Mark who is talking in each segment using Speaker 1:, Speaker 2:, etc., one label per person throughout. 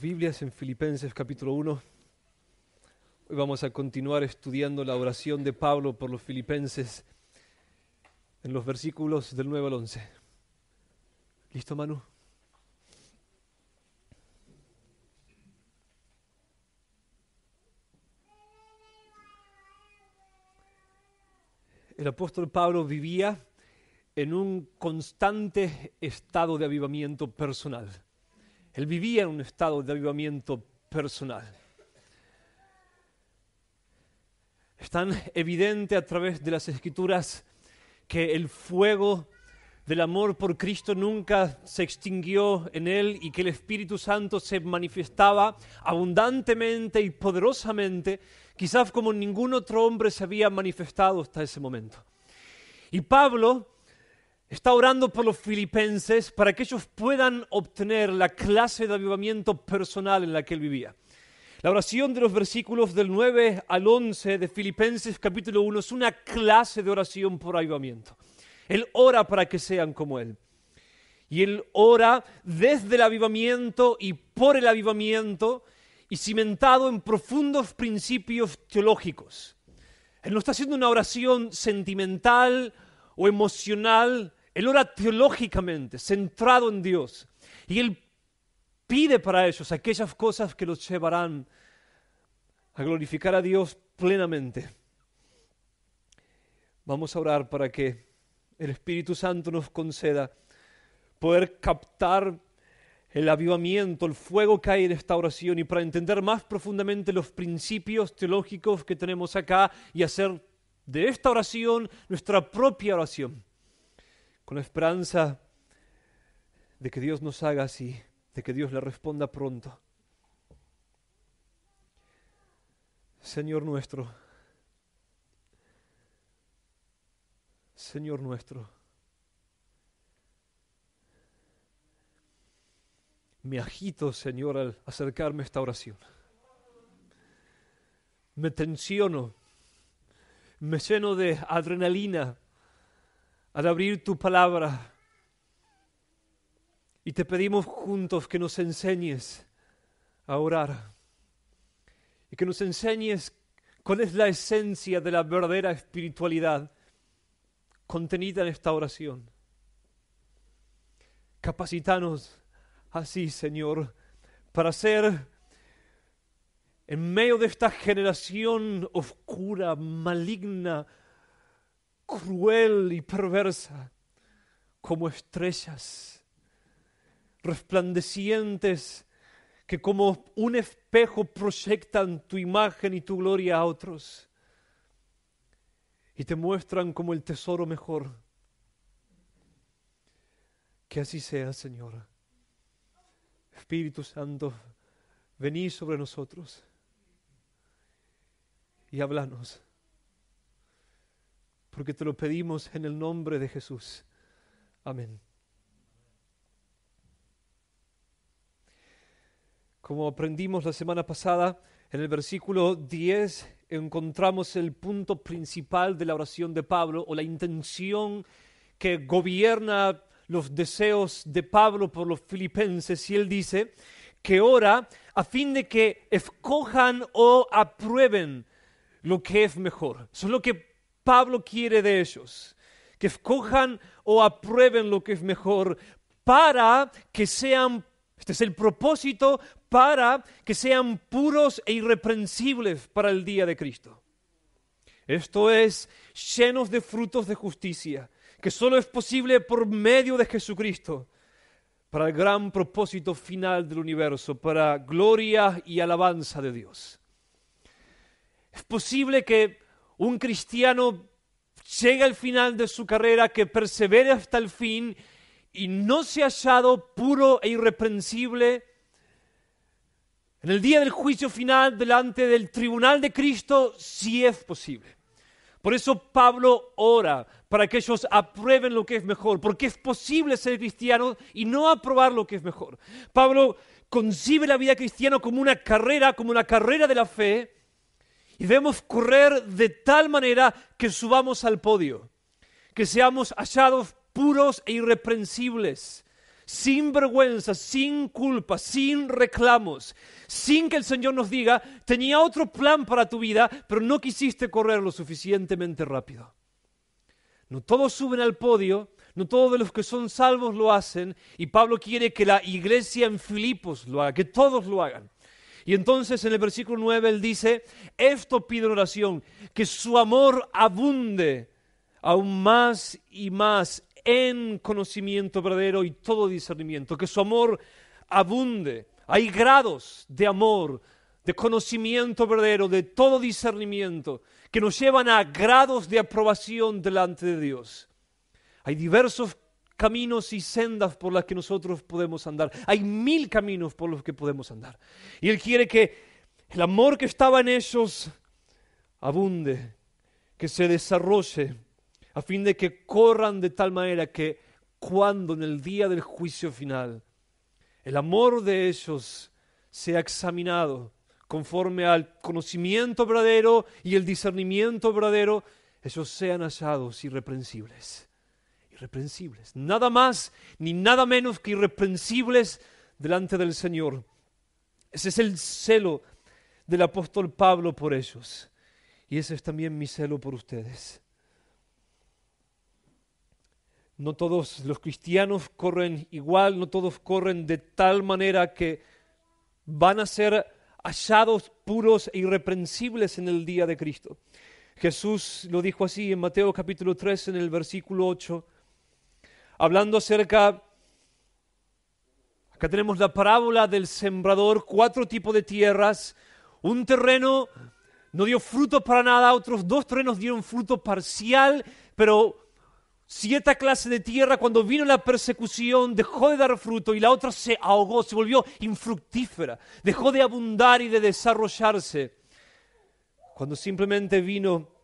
Speaker 1: Biblias en Filipenses capítulo 1. Hoy vamos a continuar estudiando la oración de Pablo por los filipenses en los versículos del 9 al 11. ¿Listo, Manu? El apóstol Pablo vivía en un constante estado de avivamiento personal él vivía en un estado de avivamiento personal. Es tan evidente a través de las escrituras que el fuego del amor por Cristo nunca se extinguió en él y que el Espíritu Santo se manifestaba abundantemente y poderosamente, quizás como ningún otro hombre se había manifestado hasta ese momento. Y Pablo está orando por los filipenses para que ellos puedan obtener la clase de avivamiento personal en la que él vivía. La oración de los versículos del 9 al 11 de Filipenses capítulo 1 es una clase de oración por avivamiento. Él ora para que sean como Él. Y Él ora desde el avivamiento y por el avivamiento y cimentado en profundos principios teológicos. Él no está haciendo una oración sentimental o emocional él ora teológicamente, centrado en Dios. Y Él pide para ellos aquellas cosas que los llevarán a glorificar a Dios plenamente. Vamos a orar para que el Espíritu Santo nos conceda poder captar el avivamiento, el fuego que hay en esta oración y para entender más profundamente los principios teológicos que tenemos acá y hacer de esta oración nuestra propia oración con esperanza de que Dios nos haga así, de que Dios le responda pronto. Señor nuestro, Señor nuestro, me agito, Señor, al acercarme a esta oración. Me tensiono, me lleno de adrenalina al abrir tu palabra. Y te pedimos juntos que nos enseñes a orar y que nos enseñes cuál es la esencia de la verdadera espiritualidad contenida en esta oración. Capacitanos así, Señor, para ser en medio de esta generación oscura, maligna, cruel y perversa, como estrellas resplandecientes que como un espejo proyectan tu imagen y tu gloria a otros y te muestran como el tesoro mejor. Que así sea, Señor. Espíritu Santo, vení sobre nosotros y háblanos porque te lo pedimos en el nombre de Jesús. Amén. Como aprendimos la semana pasada, en el versículo 10 encontramos el punto principal de la oración de Pablo o la intención que gobierna los deseos de Pablo por los filipenses y él dice que ora a fin de que escojan o aprueben lo que es mejor. Eso es lo que Pablo quiere de ellos, que escojan o aprueben lo que es mejor para que sean, este es el propósito, para que sean puros e irreprensibles para el día de Cristo. Esto es, llenos de frutos de justicia, que solo es posible por medio de Jesucristo, para el gran propósito final del universo, para gloria y alabanza de Dios. Es posible que un cristiano llega al final de su carrera, que persevere hasta el fin y no se ha hallado puro e irreprensible. En el día del juicio final, delante del tribunal de Cristo, si es posible. Por eso Pablo ora para que ellos aprueben lo que es mejor, porque es posible ser cristiano y no aprobar lo que es mejor. Pablo concibe la vida cristiana como una carrera, como una carrera de la fe, y debemos correr de tal manera que subamos al podio, que seamos hallados puros e irreprensibles, sin vergüenza, sin culpa, sin reclamos, sin que el Señor nos diga, tenía otro plan para tu vida, pero no quisiste correr lo suficientemente rápido. No todos suben al podio, no todos de los que son salvos lo hacen, y Pablo quiere que la iglesia en Filipos lo haga, que todos lo hagan. Y entonces en el versículo 9 él dice, esto pido oración, que su amor abunde aún más y más en conocimiento verdadero y todo discernimiento, que su amor abunde. Hay grados de amor, de conocimiento verdadero, de todo discernimiento, que nos llevan a grados de aprobación delante de Dios. Hay diversos caminos y sendas por las que nosotros podemos andar. Hay mil caminos por los que podemos andar. Y Él quiere que el amor que estaba en ellos abunde, que se desarrolle, a fin de que corran de tal manera que cuando en el día del juicio final el amor de ellos sea examinado conforme al conocimiento verdadero y el discernimiento verdadero, ellos sean hallados irreprensibles irreprensibles, nada más ni nada menos que irreprensibles delante del Señor. Ese es el celo del apóstol Pablo por ellos. Y ese es también mi celo por ustedes. No todos los cristianos corren igual, no todos corren de tal manera que van a ser hallados puros e irreprensibles en el día de Cristo. Jesús lo dijo así en Mateo capítulo 3 en el versículo 8 hablando acerca, acá tenemos la parábola del sembrador, cuatro tipos de tierras, un terreno no dio fruto para nada, otros dos terrenos dieron fruto parcial, pero cierta clase de tierra cuando vino la persecución dejó de dar fruto y la otra se ahogó, se volvió infructífera, dejó de abundar y de desarrollarse, cuando simplemente vino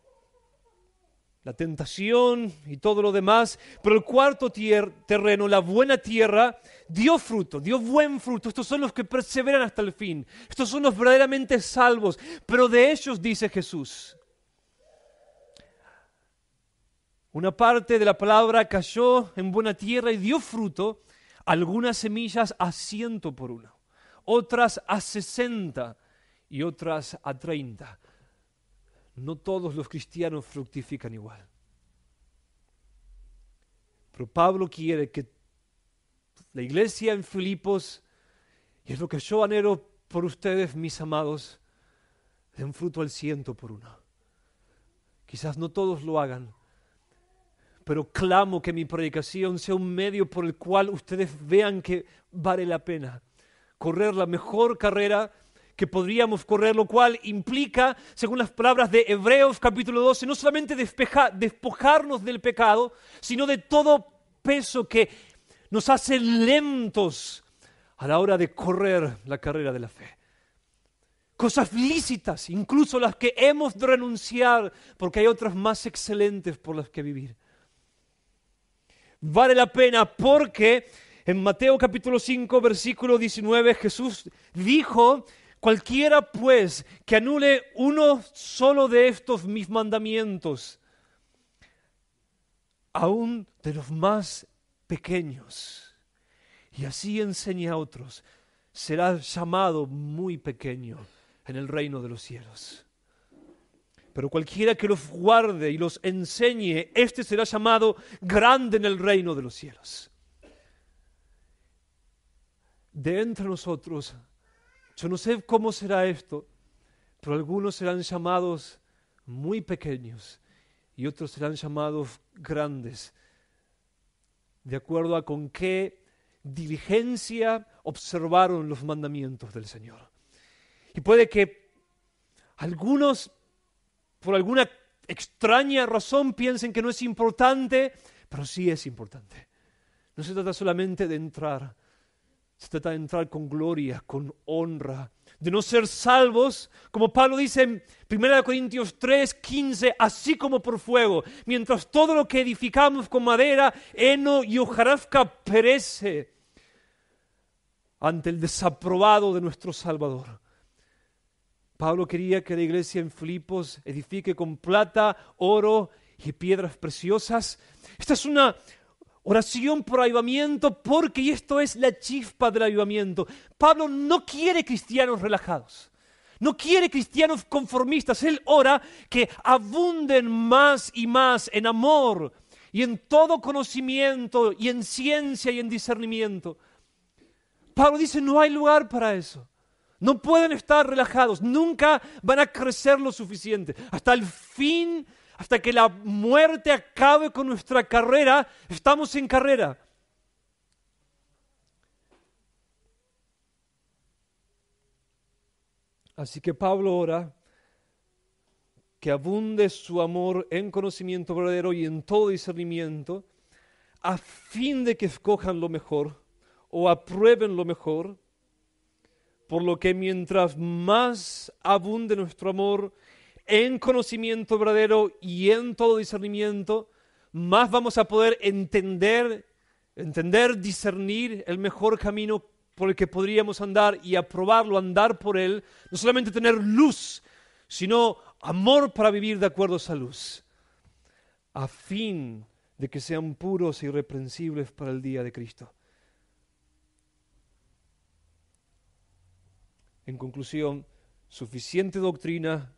Speaker 1: la tentación y todo lo demás. Pero el cuarto terreno, la buena tierra, dio fruto, dio buen fruto. Estos son los que perseveran hasta el fin. Estos son los verdaderamente salvos. Pero de ellos dice Jesús. Una parte de la palabra cayó en buena tierra y dio fruto, algunas semillas a ciento por uno, otras a sesenta y otras a treinta no todos los cristianos fructifican igual. Pero Pablo quiere que la iglesia en Filipos, y es lo que yo anhelo por ustedes, mis amados, den fruto al ciento por uno. Quizás no todos lo hagan, pero clamo que mi predicación sea un medio por el cual ustedes vean que vale la pena correr la mejor carrera que podríamos correr, lo cual implica, según las palabras de Hebreos capítulo 12, no solamente despojarnos del pecado, sino de todo peso que nos hace lentos a la hora de correr la carrera de la fe. Cosas lícitas, incluso las que hemos de renunciar, porque hay otras más excelentes por las que vivir. Vale la pena porque en Mateo capítulo 5, versículo 19, Jesús dijo Cualquiera pues que anule uno solo de estos mis mandamientos, aún de los más pequeños, y así enseñe a otros, será llamado muy pequeño en el reino de los cielos. Pero cualquiera que los guarde y los enseñe, este será llamado grande en el reino de los cielos. De entre nosotros yo no sé cómo será esto, pero algunos serán llamados muy pequeños y otros serán llamados grandes, de acuerdo a con qué diligencia observaron los mandamientos del Señor. Y puede que algunos, por alguna extraña razón, piensen que no es importante, pero sí es importante. No se trata solamente de entrar se trata de entrar con gloria, con honra, de no ser salvos, como Pablo dice en 1 Corintios 3, 15, así como por fuego, mientras todo lo que edificamos con madera, heno y hojarasca perece ante el desaprobado de nuestro Salvador. Pablo quería que la iglesia en Filipos edifique con plata, oro y piedras preciosas. Esta es una Oración por avivamiento, porque esto es la chispa del avivamiento. Pablo no quiere cristianos relajados. No quiere cristianos conformistas. Él ora que abunden más y más en amor y en todo conocimiento y en ciencia y en discernimiento. Pablo dice, no hay lugar para eso. No pueden estar relajados, nunca van a crecer lo suficiente. Hasta el fin hasta que la muerte acabe con nuestra carrera, estamos en carrera. Así que Pablo ora que abunde su amor en conocimiento verdadero y en todo discernimiento, a fin de que escojan lo mejor o aprueben lo mejor, por lo que mientras más abunde nuestro amor en conocimiento verdadero y en todo discernimiento, más vamos a poder entender, entender, discernir el mejor camino por el que podríamos andar y aprobarlo, andar por él, no solamente tener luz, sino amor para vivir de acuerdo a esa luz, a fin de que sean puros e irreprensibles para el día de Cristo. En conclusión, suficiente doctrina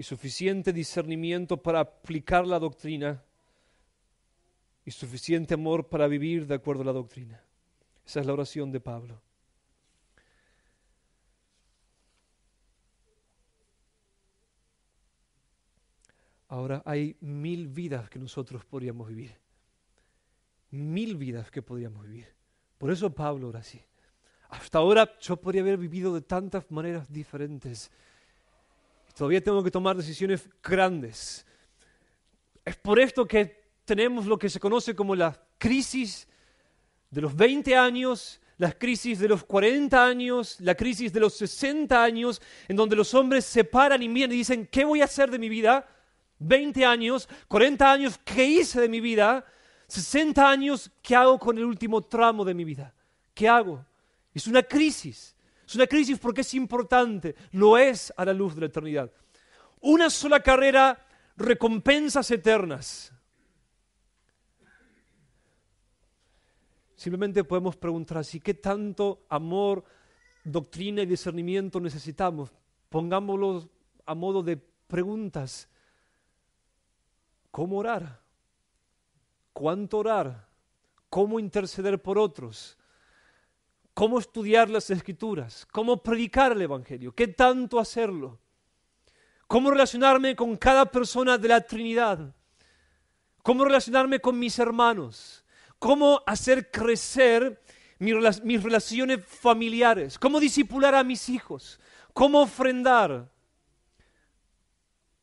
Speaker 1: y suficiente discernimiento para aplicar la doctrina y suficiente amor para vivir de acuerdo a la doctrina. Esa es la oración de Pablo. Ahora hay mil vidas que nosotros podríamos vivir. Mil vidas que podríamos vivir. Por eso Pablo ora así. Hasta ahora yo podría haber vivido de tantas maneras diferentes. Todavía tengo que tomar decisiones grandes. Es por esto que tenemos lo que se conoce como la crisis de los 20 años, la crisis de los 40 años, la crisis de los 60 años, en donde los hombres se paran y miran y dicen, ¿qué voy a hacer de mi vida? 20 años, 40 años, ¿qué hice de mi vida? 60 años, ¿qué hago con el último tramo de mi vida? ¿Qué hago? Es una crisis. Es una crisis porque es importante, lo es a la luz de la eternidad. Una sola carrera, recompensas eternas. Simplemente podemos preguntar así, ¿qué tanto amor, doctrina y discernimiento necesitamos? Pongámoslo a modo de preguntas. ¿Cómo orar? ¿Cuánto orar? ¿Cómo interceder por otros? cómo estudiar las escrituras, cómo predicar el Evangelio, qué tanto hacerlo, cómo relacionarme con cada persona de la Trinidad, cómo relacionarme con mis hermanos, cómo hacer crecer mis, relaciones familiares, cómo disipular a mis hijos, cómo ofrendar,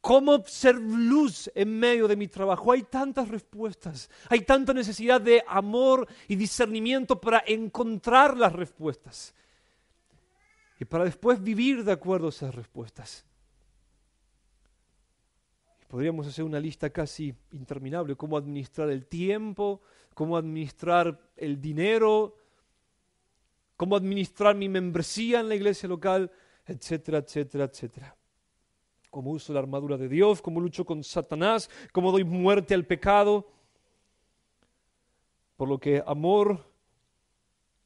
Speaker 1: ¿Cómo ser luz en medio de mi trabajo? Hay tantas respuestas, hay tanta necesidad de amor y discernimiento para encontrar las respuestas y para después vivir de acuerdo a esas respuestas. Podríamos hacer una lista casi interminable, cómo administrar el tiempo, cómo administrar el dinero, cómo administrar mi membresía en la iglesia local, etcétera, etcétera, etcétera como uso la armadura de Dios, como lucho con Satanás, como doy muerte al pecado. Por lo que amor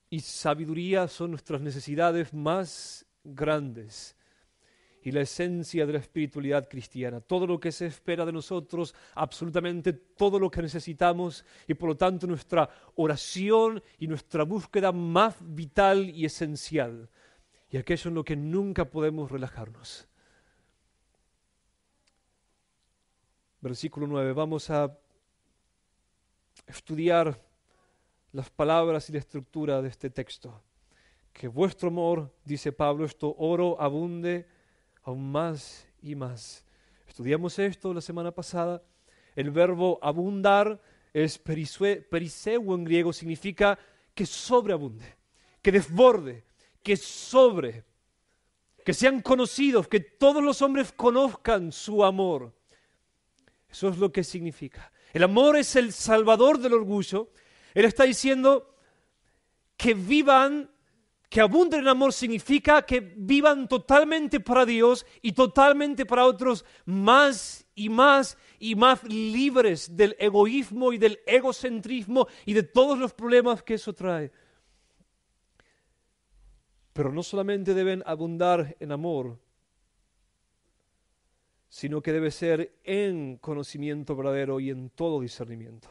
Speaker 1: y sabiduría son nuestras necesidades más grandes y la esencia de la espiritualidad cristiana. Todo lo que se espera de nosotros, absolutamente todo lo que necesitamos y por lo tanto nuestra oración y nuestra búsqueda más vital y esencial. Y aquello en lo que nunca podemos relajarnos. versículo 9. Vamos a estudiar las palabras y la estructura de este texto. Que vuestro amor, dice Pablo, esto oro abunde aún más y más. Estudiamos esto la semana pasada. El verbo abundar es periseu en griego, significa que sobreabunde, que desborde, que sobre, que sean conocidos, que todos los hombres conozcan su amor. Eso es lo que significa. El amor es el salvador del orgullo. Él está diciendo que vivan, que abunden en amor significa que vivan totalmente para Dios y totalmente para otros, más y más y más libres del egoísmo y del egocentrismo y de todos los problemas que eso trae. Pero no solamente deben abundar en amor, sino que debe ser en conocimiento verdadero y en todo discernimiento.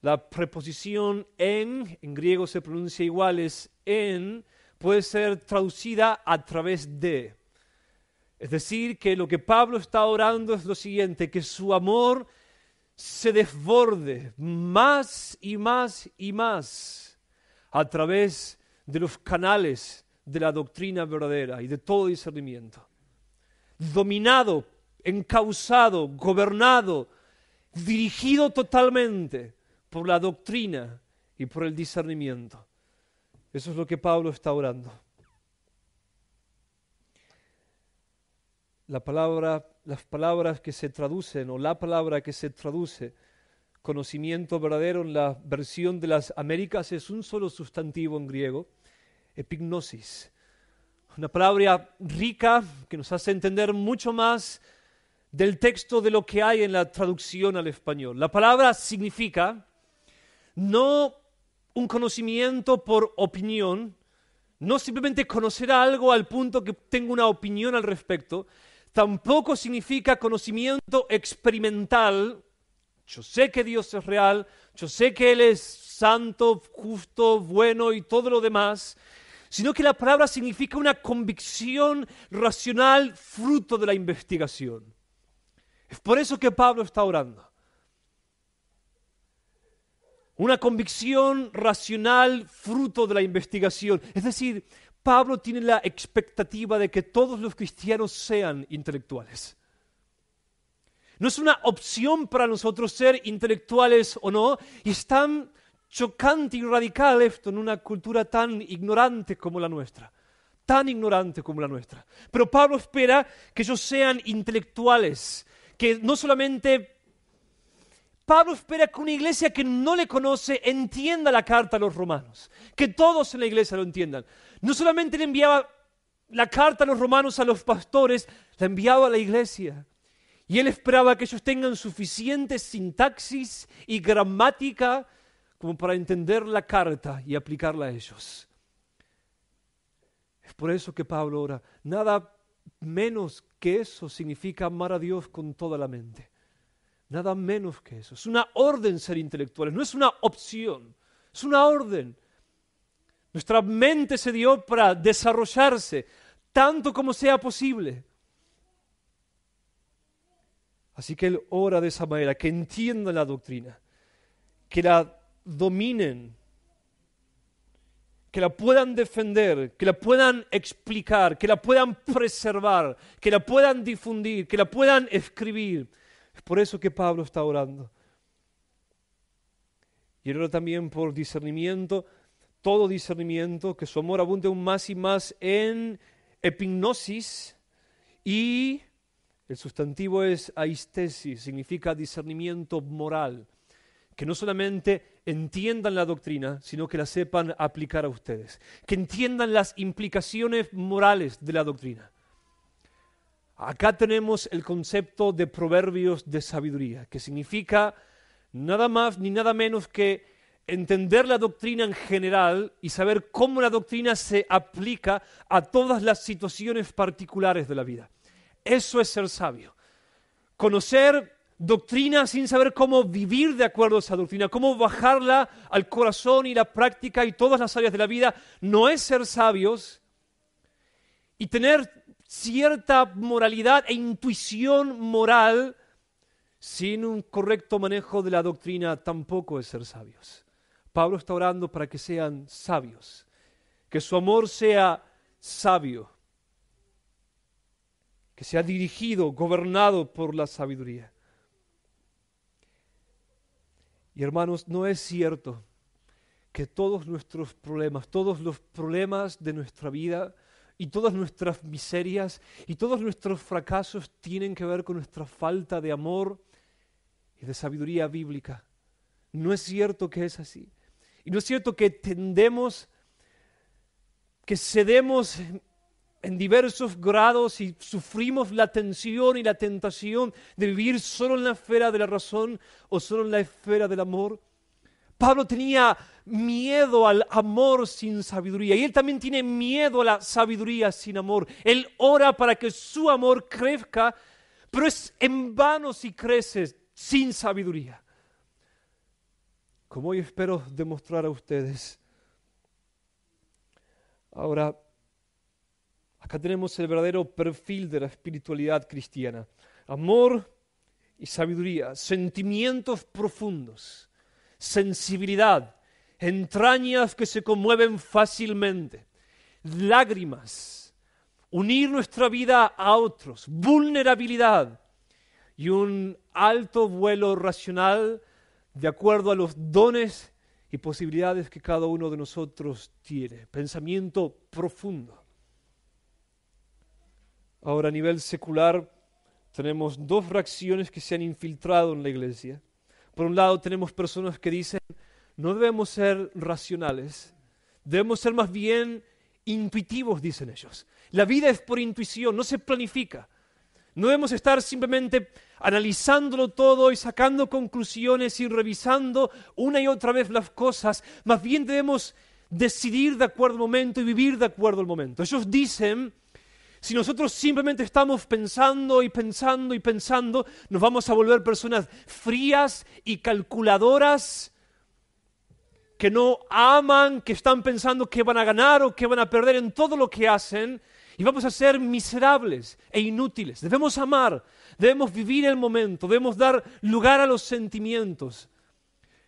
Speaker 1: La preposición en, en griego se pronuncia igual, es en, puede ser traducida a través de. Es decir, que lo que Pablo está orando es lo siguiente, que su amor se desborde más y más y más a través de los canales de la doctrina verdadera y de todo discernimiento dominado, encausado, gobernado, dirigido totalmente por la doctrina y por el discernimiento. Eso es lo que Pablo está orando. palabra, las palabras que se traducen o la palabra que se traduce conocimiento verdadero en la versión de las Américas es un solo sustantivo en griego, epignosis, una palabra rica que nos hace entender mucho más del texto de lo que hay en la traducción al español. La palabra significa no un conocimiento por opinión, no simplemente conocer algo al punto que tengo una opinión al respecto, tampoco significa conocimiento experimental. Yo sé que Dios es real, yo sé que Él es santo, justo, bueno y todo lo demás sino que la palabra significa una convicción racional fruto de la investigación. Es por eso que Pablo está orando. Una convicción racional fruto de la investigación. Es decir, Pablo tiene la expectativa de que todos los cristianos sean intelectuales. No es una opción para nosotros ser intelectuales o no, y están chocante y radical esto en una cultura tan ignorante como la nuestra, tan ignorante como la nuestra. Pero Pablo espera que ellos sean intelectuales, que no solamente... Pablo espera que una iglesia que no le conoce entienda la carta a los romanos, que todos en la iglesia lo entiendan. No solamente le enviaba la carta a los romanos a los pastores, la enviaba a la iglesia. Y él esperaba que ellos tengan suficiente sintaxis y gramática como para entender la carta y aplicarla a ellos. Es por eso que Pablo ora, nada menos que eso significa amar a Dios con toda la mente. Nada menos que eso. Es una orden ser intelectuales, no es una opción, es una orden. Nuestra mente se dio para desarrollarse tanto como sea posible. Así que él ora de esa manera, que entienda la doctrina, que la dominen, que la puedan defender, que la puedan explicar, que la puedan preservar, que la puedan difundir, que la puedan escribir. Es por eso que Pablo está orando. Y él también por discernimiento, todo discernimiento, que su amor abunde aún más y más en epignosis y el sustantivo es aistesis, significa discernimiento moral que no solamente entiendan la doctrina, sino que la sepan aplicar a ustedes, que entiendan las implicaciones morales de la doctrina. Acá tenemos el concepto de proverbios de sabiduría, que significa nada más ni nada menos que entender la doctrina en general y saber cómo la doctrina se aplica a todas las situaciones particulares de la vida. Eso es ser sabio. Conocer doctrina sin saber cómo vivir de acuerdo a esa doctrina, cómo bajarla al corazón y la práctica y todas las áreas de la vida, no es ser sabios y tener cierta moralidad e intuición moral sin un correcto manejo de la doctrina tampoco es ser sabios. Pablo está orando para que sean sabios, que su amor sea sabio, que sea dirigido, gobernado por la sabiduría. Y hermanos, no es cierto que todos nuestros problemas, todos los problemas de nuestra vida y todas nuestras miserias y todos nuestros fracasos tienen que ver con nuestra falta de amor y de sabiduría bíblica. No es cierto que es así. Y no es cierto que tendemos, que cedemos en diversos grados y sufrimos la tensión y la tentación de vivir solo en la esfera de la razón o solo en la esfera del amor. Pablo tenía miedo al amor sin sabiduría y él también tiene miedo a la sabiduría sin amor. Él ora para que su amor crezca, pero es en vano si creces sin sabiduría. Como hoy espero demostrar a ustedes. Ahora, Acá tenemos el verdadero perfil de la espiritualidad cristiana. Amor y sabiduría, sentimientos profundos, sensibilidad, entrañas que se conmueven fácilmente, lágrimas, unir nuestra vida a otros, vulnerabilidad y un alto vuelo racional de acuerdo a los dones y posibilidades que cada uno de nosotros tiene, pensamiento profundo. Ahora a nivel secular tenemos dos fracciones que se han infiltrado en la iglesia. Por un lado tenemos personas que dicen, no debemos ser racionales, debemos ser más bien intuitivos, dicen ellos. La vida es por intuición, no se planifica. No debemos estar simplemente analizándolo todo y sacando conclusiones y revisando una y otra vez las cosas. Más bien debemos decidir de acuerdo al momento y vivir de acuerdo al momento. Ellos dicen si nosotros simplemente estamos pensando y pensando y pensando, nos vamos a volver personas frías y calculadoras que no aman, que están pensando que van a ganar o que van a perder en todo lo que hacen y vamos a ser miserables e inútiles. Debemos amar, debemos vivir el momento, debemos dar lugar a los sentimientos.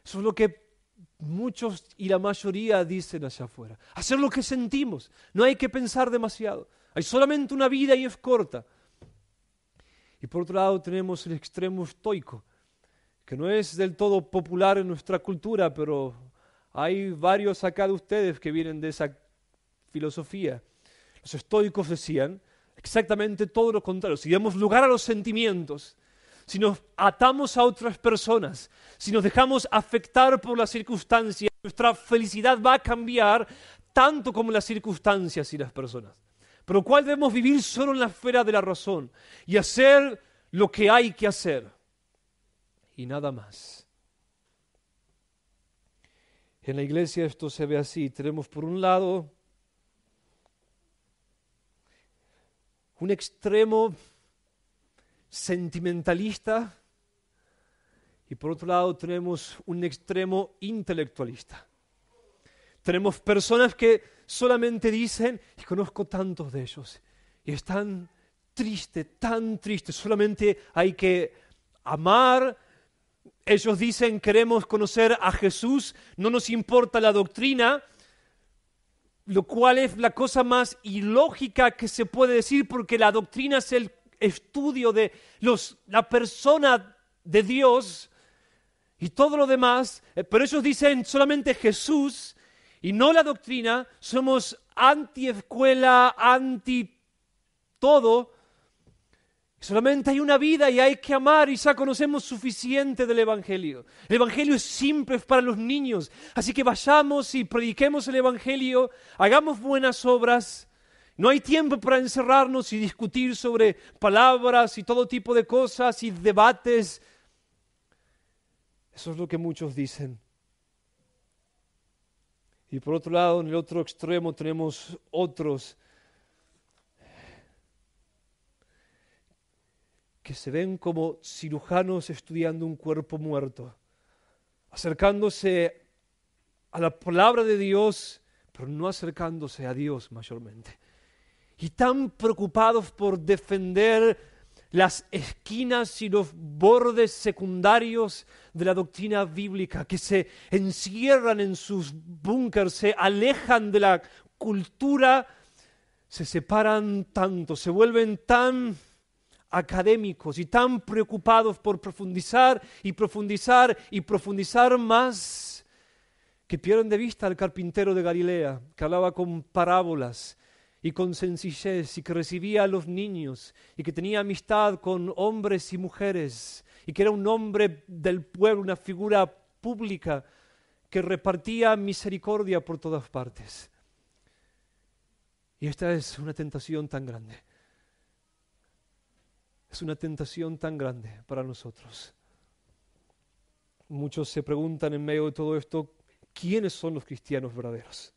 Speaker 1: Eso es lo que muchos y la mayoría dicen allá afuera. Hacer lo que sentimos, no hay que pensar demasiado. Hay solamente una vida y es corta. Y por otro lado tenemos el extremo estoico, que no es del todo popular en nuestra cultura, pero hay varios acá de ustedes que vienen de esa filosofía. Los estoicos decían exactamente todo lo contrario. Si damos lugar a los sentimientos, si nos atamos a otras personas, si nos dejamos afectar por las circunstancias, nuestra felicidad va a cambiar tanto como las circunstancias y las personas por lo cual debemos vivir solo en la esfera de la razón y hacer lo que hay que hacer y nada más. En la iglesia esto se ve así. Tenemos por un lado un extremo sentimentalista y por otro lado tenemos un extremo intelectualista. Tenemos personas que solamente dicen, y conozco tantos de ellos, y están tristes triste, tan tristes solamente hay que amar. Ellos dicen, queremos conocer a Jesús, no nos importa la doctrina, lo cual es la cosa más ilógica que se puede decir porque la doctrina es el estudio de los, la persona de Dios y todo lo demás, eh, pero ellos dicen solamente Jesús y no la doctrina, somos anti-escuela, anti-todo. Solamente hay una vida y hay que amar y ya conocemos suficiente del Evangelio. El Evangelio es simple para los niños, así que vayamos y prediquemos el Evangelio, hagamos buenas obras. No hay tiempo para encerrarnos y discutir sobre palabras y todo tipo de cosas y debates. Eso es lo que muchos dicen. Y por otro lado, en el otro extremo tenemos otros que se ven como cirujanos estudiando un cuerpo muerto, acercándose a la palabra de Dios, pero no acercándose a Dios mayormente. Y tan preocupados por defender las esquinas y los bordes secundarios de la doctrina bíblica, que se encierran en sus búnkers, se alejan de la cultura, se separan tanto, se vuelven tan académicos y tan preocupados por profundizar y profundizar y profundizar más, que pierden de vista al carpintero de Galilea, que hablaba con parábolas y con sencillez y que recibía a los niños y que tenía amistad con hombres y mujeres y que era un hombre del pueblo, una figura pública que repartía misericordia por todas partes. Y esta es una tentación tan grande. Es una tentación tan grande para nosotros. Muchos se preguntan en medio de todo esto, ¿quiénes son los cristianos verdaderos?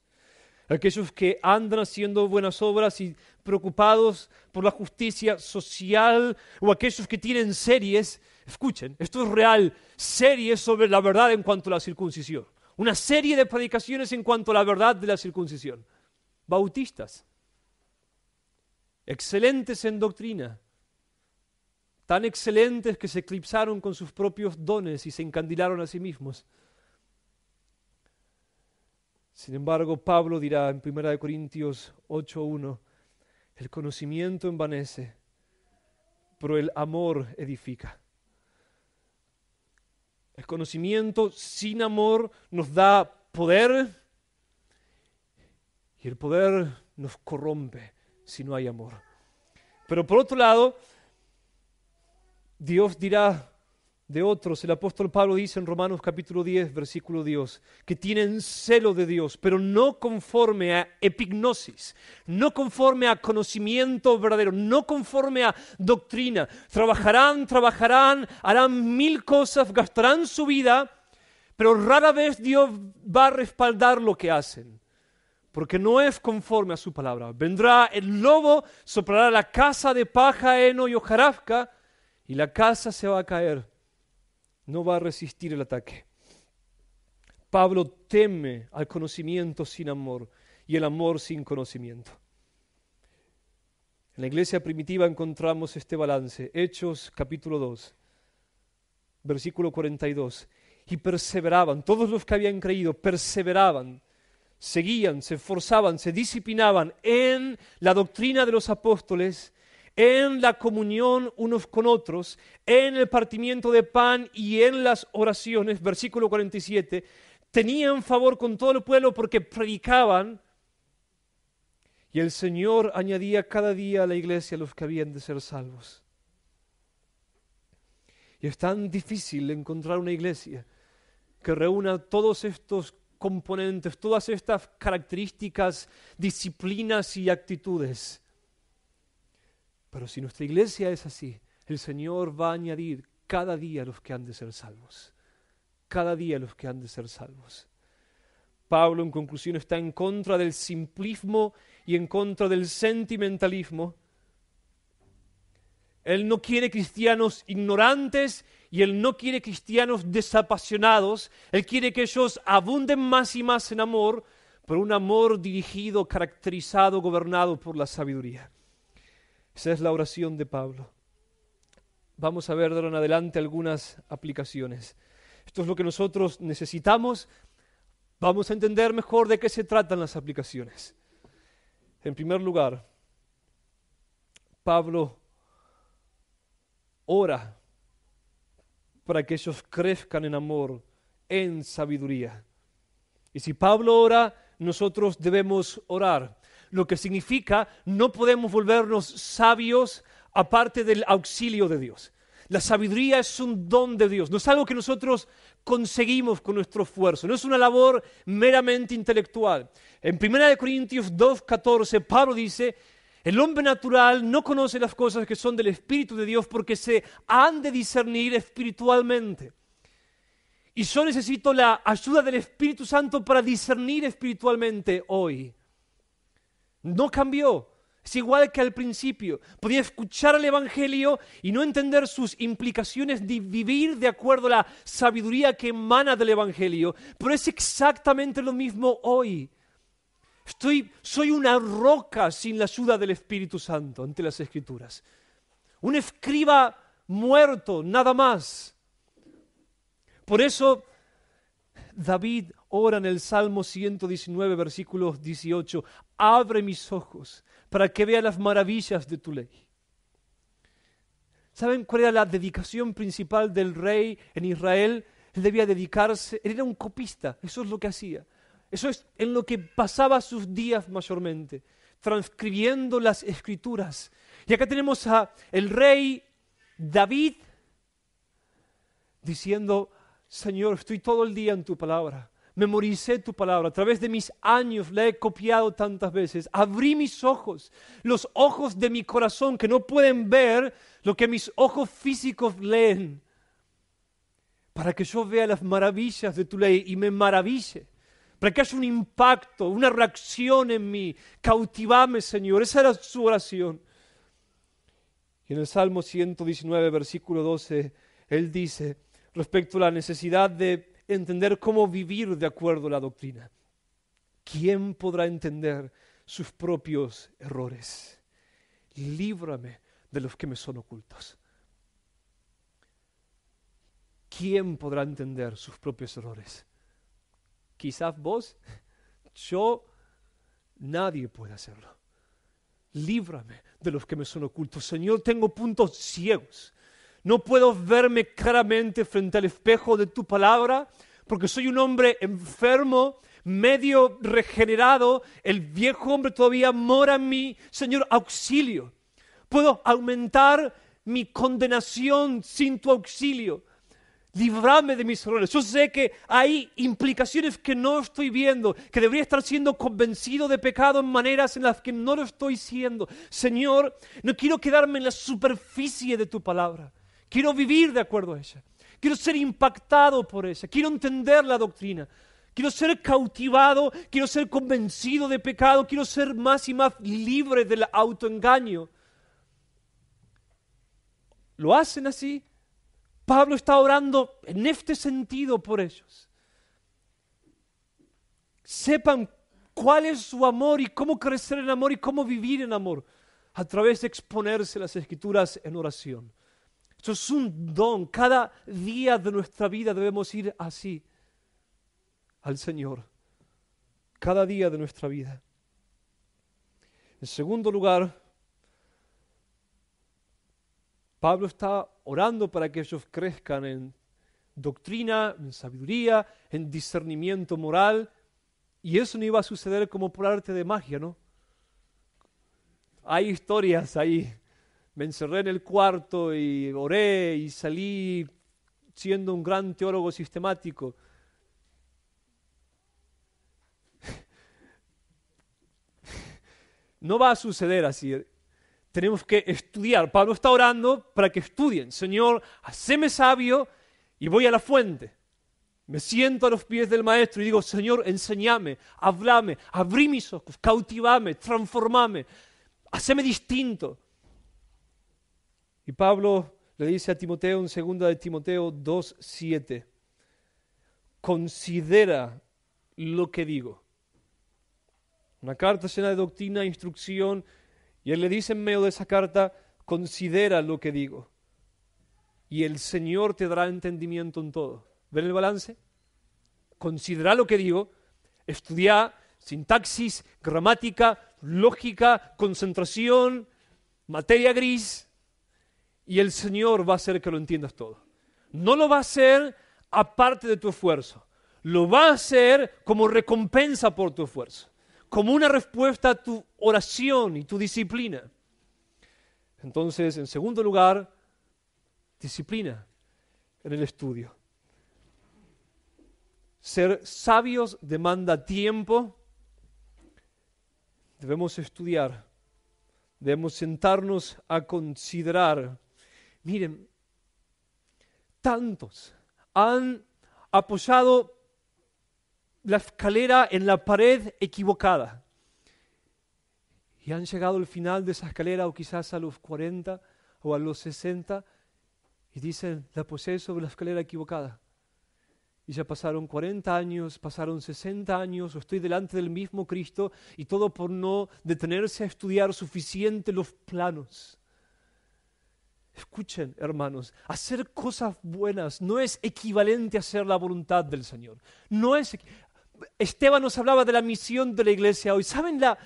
Speaker 1: aquellos que andan haciendo buenas obras y preocupados por la justicia social, o aquellos que tienen series, escuchen, esto es real, series sobre la verdad en cuanto a la circuncisión, una serie de predicaciones en cuanto a la verdad de la circuncisión, bautistas, excelentes en doctrina, tan excelentes que se eclipsaron con sus propios dones y se encandilaron a sí mismos. Sin embargo, Pablo dirá en 1 Corintios 8:1, el conocimiento envanece, pero el amor edifica. El conocimiento sin amor nos da poder y el poder nos corrompe si no hay amor. Pero por otro lado, Dios dirá, de otros. El apóstol Pablo dice en Romanos capítulo 10, versículo 10, que tienen celo de Dios, pero no conforme a epignosis, no conforme a conocimiento verdadero, no conforme a doctrina. Trabajarán, trabajarán, harán mil cosas, gastarán su vida, pero rara vez Dios va a respaldar lo que hacen. Porque no es conforme a su palabra. Vendrá el lobo, soplará la casa de paja, heno y hojarasca, y la casa se va a caer no va a resistir el ataque. Pablo teme al conocimiento sin amor y el amor sin conocimiento. En la iglesia primitiva encontramos este balance. Hechos capítulo 2, versículo 42. Y perseveraban, todos los que habían creído, perseveraban, seguían, se esforzaban, se disciplinaban en la doctrina de los apóstoles, en la comunión unos con otros, en el partimiento de pan y en las oraciones, versículo 47, tenían favor con todo el pueblo porque predicaban. Y el Señor añadía cada día a la iglesia los que habían de ser salvos. Y es tan difícil encontrar una iglesia que reúna todos estos componentes, todas estas características, disciplinas y actitudes pero si nuestra iglesia es así, el Señor va a añadir cada día los que han de ser salvos. Cada día los que han de ser salvos. Pablo, en conclusión, está en contra del simplismo y en contra del sentimentalismo. Él no quiere cristianos ignorantes y él no quiere cristianos desapasionados. Él quiere que ellos abunden más y más en amor, por un amor dirigido, caracterizado, gobernado por la sabiduría. Esa es la oración de Pablo. Vamos a ver de ahora en adelante algunas aplicaciones. Esto es lo que nosotros necesitamos. Vamos a entender mejor de qué se tratan las aplicaciones. En primer lugar, Pablo ora para que ellos crezcan en amor, en sabiduría. Y si Pablo ora, nosotros debemos orar lo que significa no podemos volvernos sabios aparte del auxilio de Dios. La sabiduría es un don de Dios, no es algo que nosotros conseguimos con nuestro esfuerzo, no es una labor meramente intelectual. En 1 Corintios 2.14 Pablo dice, el hombre natural no conoce las cosas que son del Espíritu de Dios porque se han de discernir espiritualmente. Y yo necesito la ayuda del Espíritu Santo para discernir espiritualmente hoy. No cambió. Es igual que al principio. Podía escuchar el Evangelio y no entender sus implicaciones de vivir de acuerdo a la sabiduría que emana del Evangelio. Pero es exactamente lo mismo hoy. soy una roca sin la ayuda del Espíritu Santo ante las Escrituras. Un escriba muerto, nada más. Por eso David Ahora en el Salmo 119, versículos 18, abre mis ojos para que vea las maravillas de tu ley. ¿Saben cuál era la dedicación principal del rey en Israel? Él debía dedicarse, él era un copista, eso es lo que hacía. Eso es en lo que pasaba sus días mayormente, transcribiendo las escrituras. Y acá tenemos a el rey David diciendo, Señor, estoy todo el día en tu palabra memoricé tu palabra. A través de mis años la he copiado tantas veces. Abrí mis ojos, los ojos de mi corazón que no pueden ver lo que mis ojos físicos leen, para que yo vea las maravillas de tu ley y me maraville. Para que haya un impacto, una reacción en mí. Cautivame, Señor. Esa era su oración. Y en el Salmo 119, versículo 12, él dice, respecto a la necesidad de entender cómo vivir de acuerdo a la doctrina. ¿Quién podrá entender sus propios errores? Líbrame de los que me son ocultos. ¿Quién podrá entender sus propios errores? Quizás vos, yo, nadie puede hacerlo líbrame de los que me son ocultos. Señor, tengo puntos ciegos. No puedo verme claramente frente al espejo de tu palabra porque soy un hombre enfermo, medio regenerado. El viejo hombre todavía mora en mí. Señor, auxilio. Puedo aumentar mi condenación sin tu auxilio. Librame de mis errores. Yo sé que hay implicaciones que no estoy viendo, que debería estar siendo convencido de pecado en maneras en las que no lo estoy siendo. Señor, no quiero quedarme en la superficie de tu palabra. Quiero vivir de acuerdo a ella. Quiero ser impactado por ella. Quiero entender la doctrina. Quiero ser cautivado. Quiero ser convencido de pecado. Quiero ser más y más libre del autoengaño. Lo hacen así. Pablo está orando en este sentido por ellos. Sepan cuál es su amor y cómo crecer en amor y cómo vivir en amor a través de exponerse las escrituras en oración. Eso es un don. Cada día de nuestra vida debemos ir así al Señor. Cada día de nuestra vida. En segundo lugar, Pablo está orando para que ellos crezcan en doctrina, en sabiduría, en discernimiento moral. Y eso no iba a suceder como por arte de magia, ¿no? Hay historias ahí me encerré en el cuarto y oré y salí siendo un gran teólogo sistemático. No va a suceder así. Tenemos que estudiar. Pablo está orando para que estudien. Señor, haceme sabio y voy a la fuente. Me siento a los pies del maestro y digo, Señor, enséñame, hablame, abrí mis ojos, cautivame, transformame, haceme distinto. Y Pablo le dice a Timoteo en 2 de Timoteo 2:7, considera lo que digo. Una carta llena de doctrina, instrucción, y él le dice en medio de esa carta, considera lo que digo. Y el Señor te dará entendimiento en todo. ¿Ven el balance? Considera lo que digo, estudia sintaxis, gramática, lógica, concentración, materia gris, y el Señor va a hacer que lo entiendas todo. No lo va a hacer aparte de tu esfuerzo, lo va a hacer como recompensa por tu esfuerzo, como una respuesta a tu oración y tu disciplina. Entonces, en segundo lugar, disciplina en el estudio. Ser sabios demanda tiempo. Debemos estudiar, debemos sentarnos a considerar Miren, tantos han apoyado la escalera en la pared equivocada. Y han llegado al final de esa escalera o quizás a los 40 o a los 60 y dicen, la posee sobre la escalera equivocada. Y ya pasaron 40 años, pasaron 60 años, o estoy delante del mismo Cristo y todo por no detenerse a estudiar suficiente los planos Escuchen, hermanos, hacer cosas buenas no es equivalente a hacer la voluntad del Señor. No es Esteban nos hablaba de la misión de la iglesia hoy. ¿Saben la,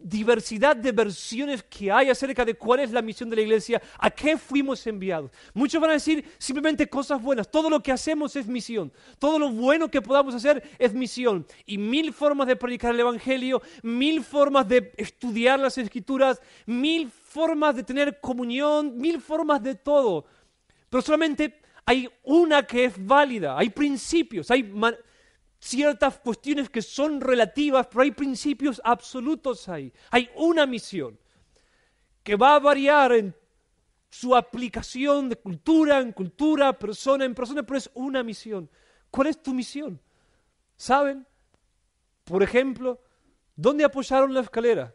Speaker 1: diversidad de versiones que hay acerca de cuál es la misión de la iglesia, a qué fuimos enviados. Muchos van a decir simplemente cosas buenas, todo lo que hacemos es misión, todo lo bueno que podamos hacer es misión. Y mil formas de predicar el Evangelio, mil formas de estudiar las escrituras, mil formas de tener comunión, mil formas de todo. Pero solamente hay una que es válida, hay principios, hay ciertas cuestiones que son relativas, pero hay principios absolutos ahí. Hay una misión que va a variar en su aplicación de cultura en cultura, persona en persona, pero es una misión. ¿Cuál es tu misión? ¿Saben? Por ejemplo, ¿dónde apoyaron la escalera?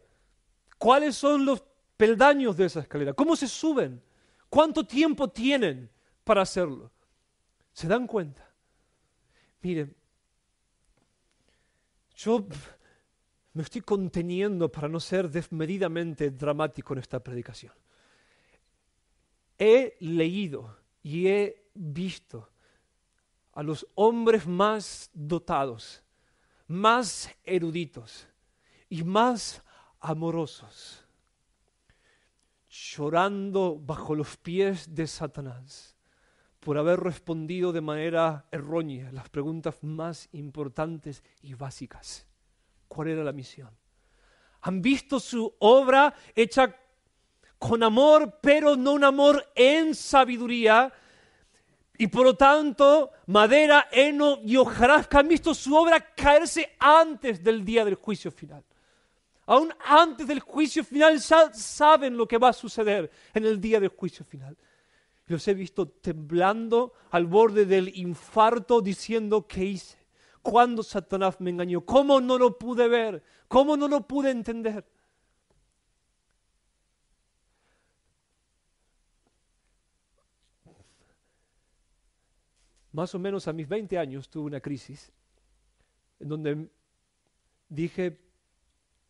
Speaker 1: ¿Cuáles son los peldaños de esa escalera? ¿Cómo se suben? ¿Cuánto tiempo tienen para hacerlo? ¿Se dan cuenta? Miren, yo me estoy conteniendo para no ser desmedidamente dramático en esta predicación. He leído y he visto a los hombres más dotados, más eruditos y más amorosos, llorando bajo los pies de Satanás por haber respondido de manera errónea las preguntas más importantes y básicas. ¿Cuál era la misión? Han visto su obra hecha con amor, pero no un amor en sabiduría. Y por lo tanto, madera, heno y hojarasca han visto su obra caerse antes del día del juicio final. Aún antes del juicio final saben lo que va a suceder en el día del juicio final. Los he visto temblando al borde del infarto diciendo, ¿qué hice? ¿Cuándo Satanás me engañó? ¿Cómo no lo pude ver? ¿Cómo no lo pude entender? Más o menos a mis 20 años tuve una crisis en donde dije,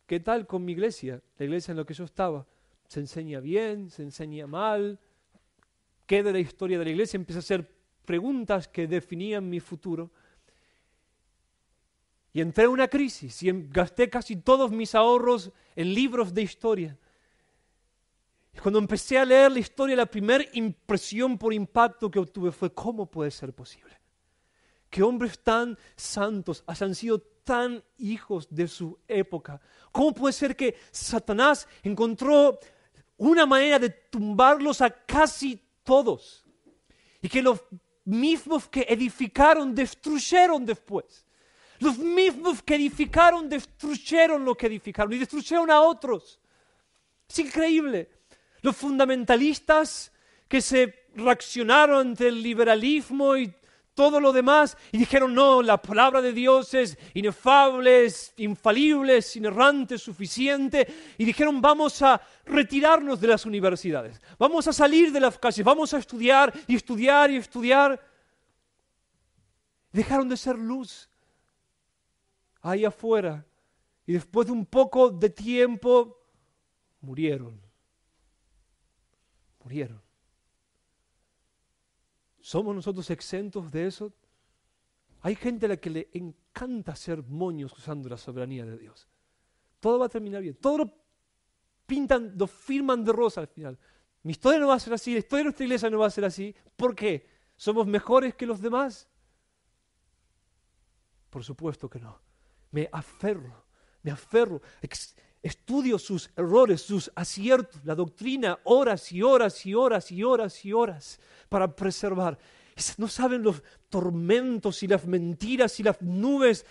Speaker 1: ¿qué tal con mi iglesia? La iglesia en la que yo estaba. Se enseña bien, se enseña mal, qué de la historia de la iglesia, empecé a hacer preguntas que definían mi futuro. Y entré en una crisis y gasté casi todos mis ahorros en libros de historia. Y cuando empecé a leer la historia, la primera impresión por impacto que obtuve fue, ¿cómo puede ser posible? Que hombres tan santos hayan sido tan hijos de su época. ¿Cómo puede ser que Satanás encontró una manera de tumbarlos a casi todos? todos. Y que los mismos que edificaron destruyeron después. Los mismos que edificaron destruyeron lo que edificaron y destruyeron a otros. Es increíble. Los fundamentalistas que se reaccionaron ante el liberalismo y todo lo demás. Y dijeron, no, la palabra de Dios es inefable, es infalible, es inerrante, suficiente. Y dijeron, vamos a retirarnos de las universidades, vamos a salir de las calles, vamos a estudiar y estudiar y estudiar. Dejaron de ser luz ahí afuera. Y después de un poco de tiempo, murieron. Murieron. ¿Somos nosotros exentos de eso? Hay gente a la que le encanta ser moños usando la soberanía de Dios. Todo va a terminar bien. Todo lo pintan, lo firman de rosa al final. Mi historia no va a ser así, la historia de nuestra iglesia no va a ser así. ¿Por qué? ¿Somos mejores que los demás? Por supuesto que no. Me aferro, me aferro estudio sus errores, sus aciertos, la doctrina, horas y horas y horas y horas y horas para preservar. No saben los tormentos y las mentiras y las nubes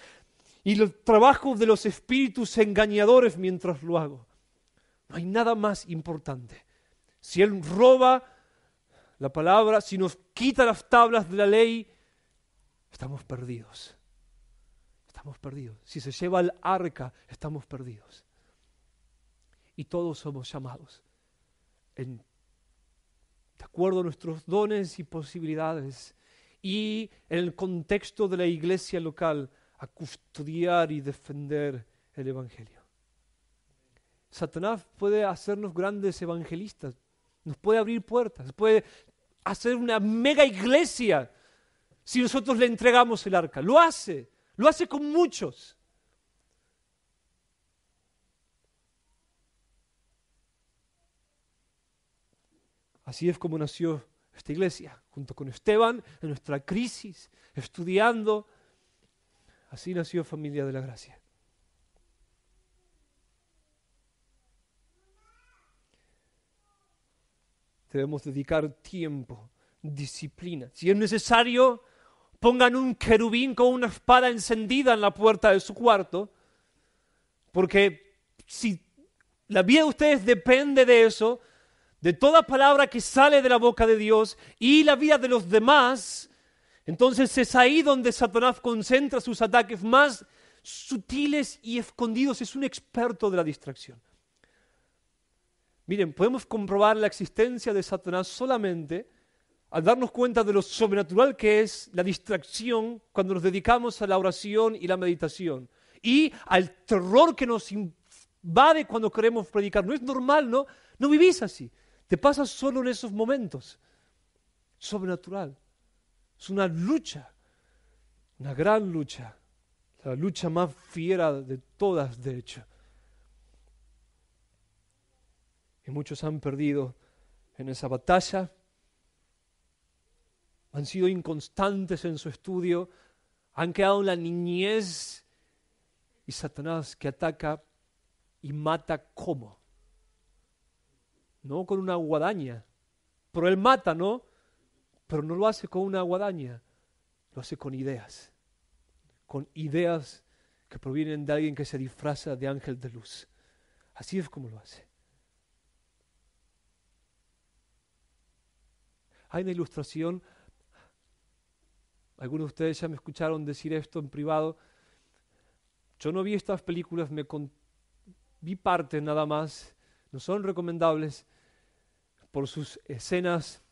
Speaker 1: y los trabajos de los espíritus engañadores mientras lo hago. No hay nada más importante. Si Él roba la palabra, si nos quita las tablas de la ley, estamos perdidos. Estamos perdidos. Si se lleva al arca, estamos perdidos y todos somos llamados. de acuerdo a nuestros dones y posibilidades y en el contexto de la iglesia local a custodiar y defender el Evangelio. Satanás puede hacernos grandes evangelistas, nos puede abrir puertas, puede hacer una mega iglesia si nosotros le entregamos el arca. Lo hace, lo hace con muchos. Así es como nació esta iglesia, junto con Esteban, en nuestra crisis, estudiando. Así nació Familia de la Gracia. Debemos dedicar tiempo, disciplina. Si es necesario, pongan un querubín con una espada encendida en la puerta de su cuarto, porque si la vida de ustedes depende de eso, de toda palabra que sale de la boca de Dios y la vida de los demás, entonces es ahí donde Satanás concentra sus ataques más sutiles y escondidos. Es un experto de la distracción. Miren, podemos comprobar la existencia de Satanás solamente al darnos cuenta de lo sobrenatural que es la distracción cuando nos dedicamos a la oración y la meditación y al terror que nos invade cuando queremos predicar. No es normal, ¿no? No vivís así te pasa solo en esos momentos. Sobrenatural. Es una lucha, una gran lucha, la lucha más fiera de todas, de hecho. Y muchos han perdido en esa batalla, han sido inconstantes en su estudio, han quedado en la niñez y Satanás que ataca y mata como no con una guadaña. Pero él mata, ¿no? Pero no lo hace con una guadaña, lo hace con ideas. Con ideas que provienen de alguien que se disfraza de ángel de luz. Así es como lo hace. Hay una ilustración, algunos de ustedes ya me escucharon decir esto en privado, yo no vi estas películas, me vi parte nada más, no son recomendables, por sus escenas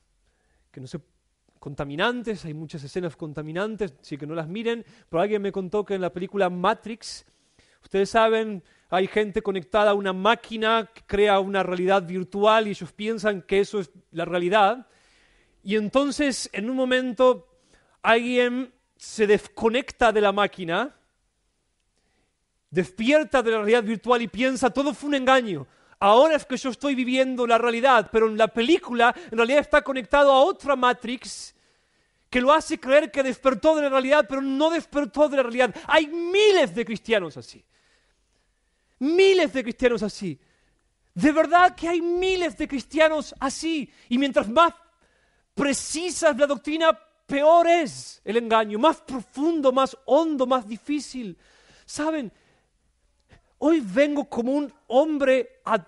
Speaker 1: que no sé, contaminantes, hay muchas escenas contaminantes, así que no las miren, pero alguien me contó que en la película Matrix, ustedes saben, hay gente conectada a una máquina que crea una realidad virtual y ellos piensan que eso es la realidad. Y entonces, en un momento, alguien se desconecta de la máquina, despierta de la realidad virtual y piensa, todo fue un engaño, ahora es que yo estoy viviendo la realidad, pero en la película en realidad está conectado a otra Matrix que lo hace creer que despertó de la realidad, pero no despertó de la realidad. Hay miles de cristianos así. Miles de cristianos así. De verdad que hay miles de cristianos así. Y mientras más precisa es la doctrina, peor es el engaño. Más profundo, más hondo, más difícil. ¿Saben? Hoy vengo como un hombre a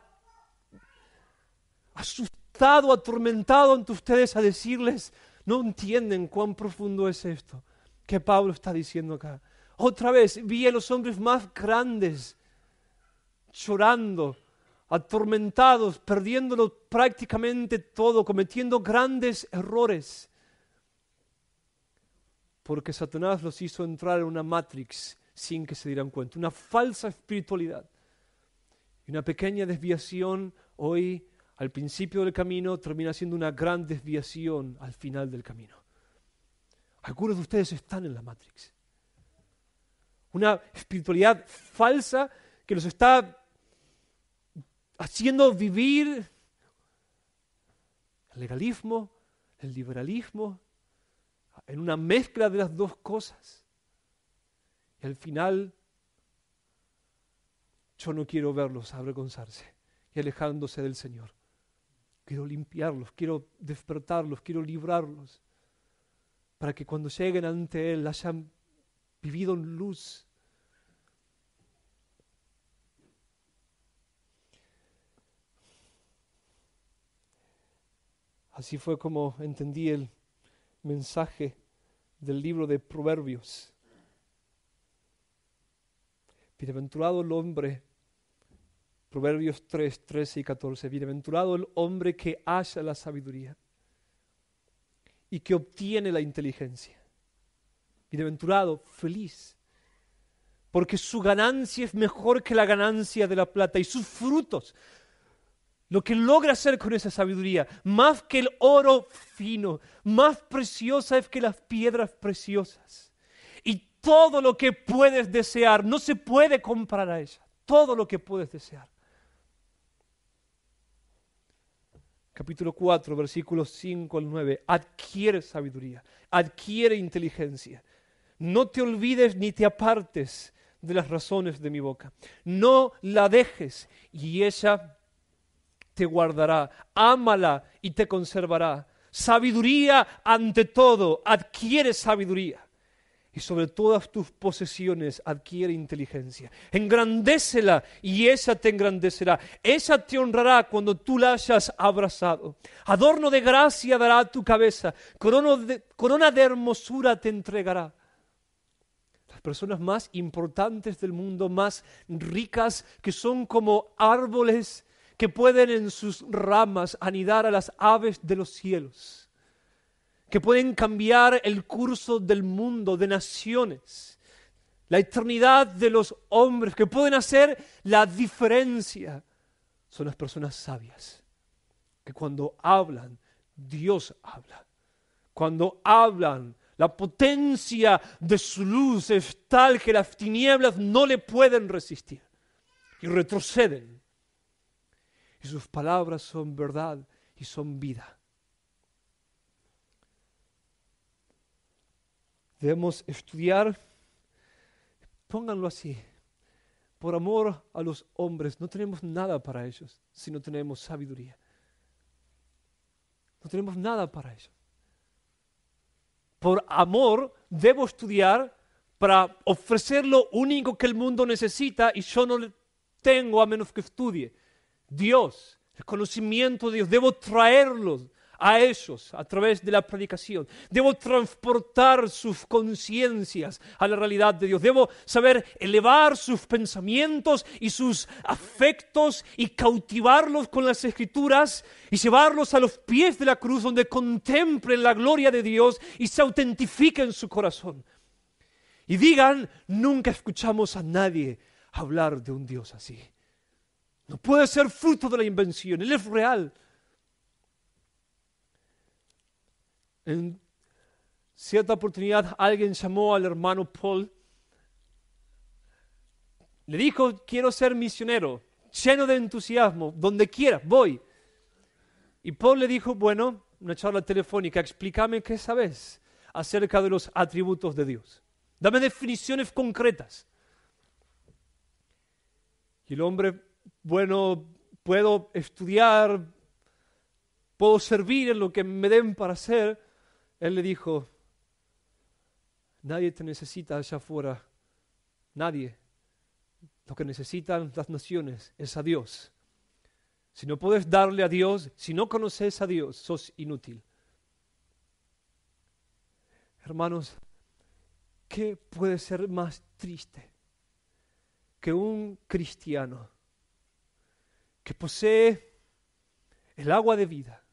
Speaker 1: asustado, atormentado ante ustedes a decirles, no entienden cuán profundo es esto que Pablo está diciendo acá. Otra vez vi a los hombres más grandes llorando, atormentados, perdiéndolo prácticamente todo, cometiendo grandes errores, porque Satanás los hizo entrar en una matrix sin que se dieran cuenta, una falsa espiritualidad y una pequeña desviación hoy al principio del camino termina siendo una gran desviación al final del camino. Algunos de ustedes están en la Matrix. Una espiritualidad falsa que los está haciendo vivir el legalismo, el liberalismo, en una mezcla de las dos cosas. Y al final, yo no quiero verlos avergonzarse y alejándose del Señor. Quiero limpiarlos, quiero despertarlos, quiero librarlos, para que cuando lleguen ante Él hayan vivido en luz. Así fue como entendí el mensaje del libro de Proverbios. Bienaventurado el hombre Proverbios 3, 13 y 14. Bienaventurado el hombre que halla la sabiduría y que obtiene la inteligencia. Bienaventurado, feliz, porque su ganancia es mejor que la ganancia de la plata y sus frutos, lo que logra hacer con esa sabiduría, más que el oro fino, más preciosa es que las piedras preciosas. Y todo lo que puedes desear, no se puede comprar a ella, todo lo que puedes desear. capítulo 4, versículos 5 al 9. Adquiere sabiduría, adquiere inteligencia. No te olvides ni te apartes de las razones de mi boca. No la dejes y ella te guardará. Ámala y te conservará. Sabiduría ante todo. Adquiere sabiduría y sobre todas tus posesiones adquiere inteligencia. Engrandécela y esa te engrandecerá. Esa te honrará cuando tú la hayas abrazado. Adorno de gracia dará tu cabeza. Corona de, corona de hermosura te entregará. Las personas más importantes del mundo, más ricas, que son como árboles que pueden en sus ramas anidar a las aves de los cielos que pueden cambiar el curso del mundo, de naciones, la eternidad de los hombres, que pueden hacer la diferencia, son las personas sabias, que cuando hablan, Dios habla. Cuando hablan, la potencia de su luz es tal que las tinieblas no le pueden resistir y retroceden. Y sus palabras son verdad y son vida. Debemos estudiar, pónganlo así, por amor a los hombres. No tenemos nada para ellos si no tenemos sabiduría. No tenemos nada para ellos. Por amor debo estudiar para ofrecer lo único que el mundo necesita y yo no tengo a menos que estudie. Dios, el conocimiento de Dios, debo traerlos a ellos a través de la predicación. Debo transportar sus conciencias a la realidad de Dios. Debo saber elevar sus pensamientos y sus afectos y cautivarlos con las escrituras y llevarlos a los pies de la cruz donde contemplen la gloria de Dios y se autentifiquen su corazón. Y digan, nunca escuchamos a nadie hablar de un Dios así. No puede ser fruto de la invención, Él es real. En cierta oportunidad alguien llamó al hermano Paul, le dijo, quiero ser misionero, lleno de entusiasmo, donde quiera, voy. Y Paul le dijo, bueno, una charla telefónica, explícame qué sabes acerca de los atributos de Dios. Dame definiciones concretas. Y el hombre, bueno, puedo estudiar, puedo servir en lo que me den para hacer, él le dijo, nadie te necesita allá afuera, nadie. Lo que necesitan las naciones es a Dios. Si no puedes darle a Dios, si no conoces a Dios, sos inútil. Hermanos, ¿qué puede ser más triste que un cristiano que posee el agua de vida,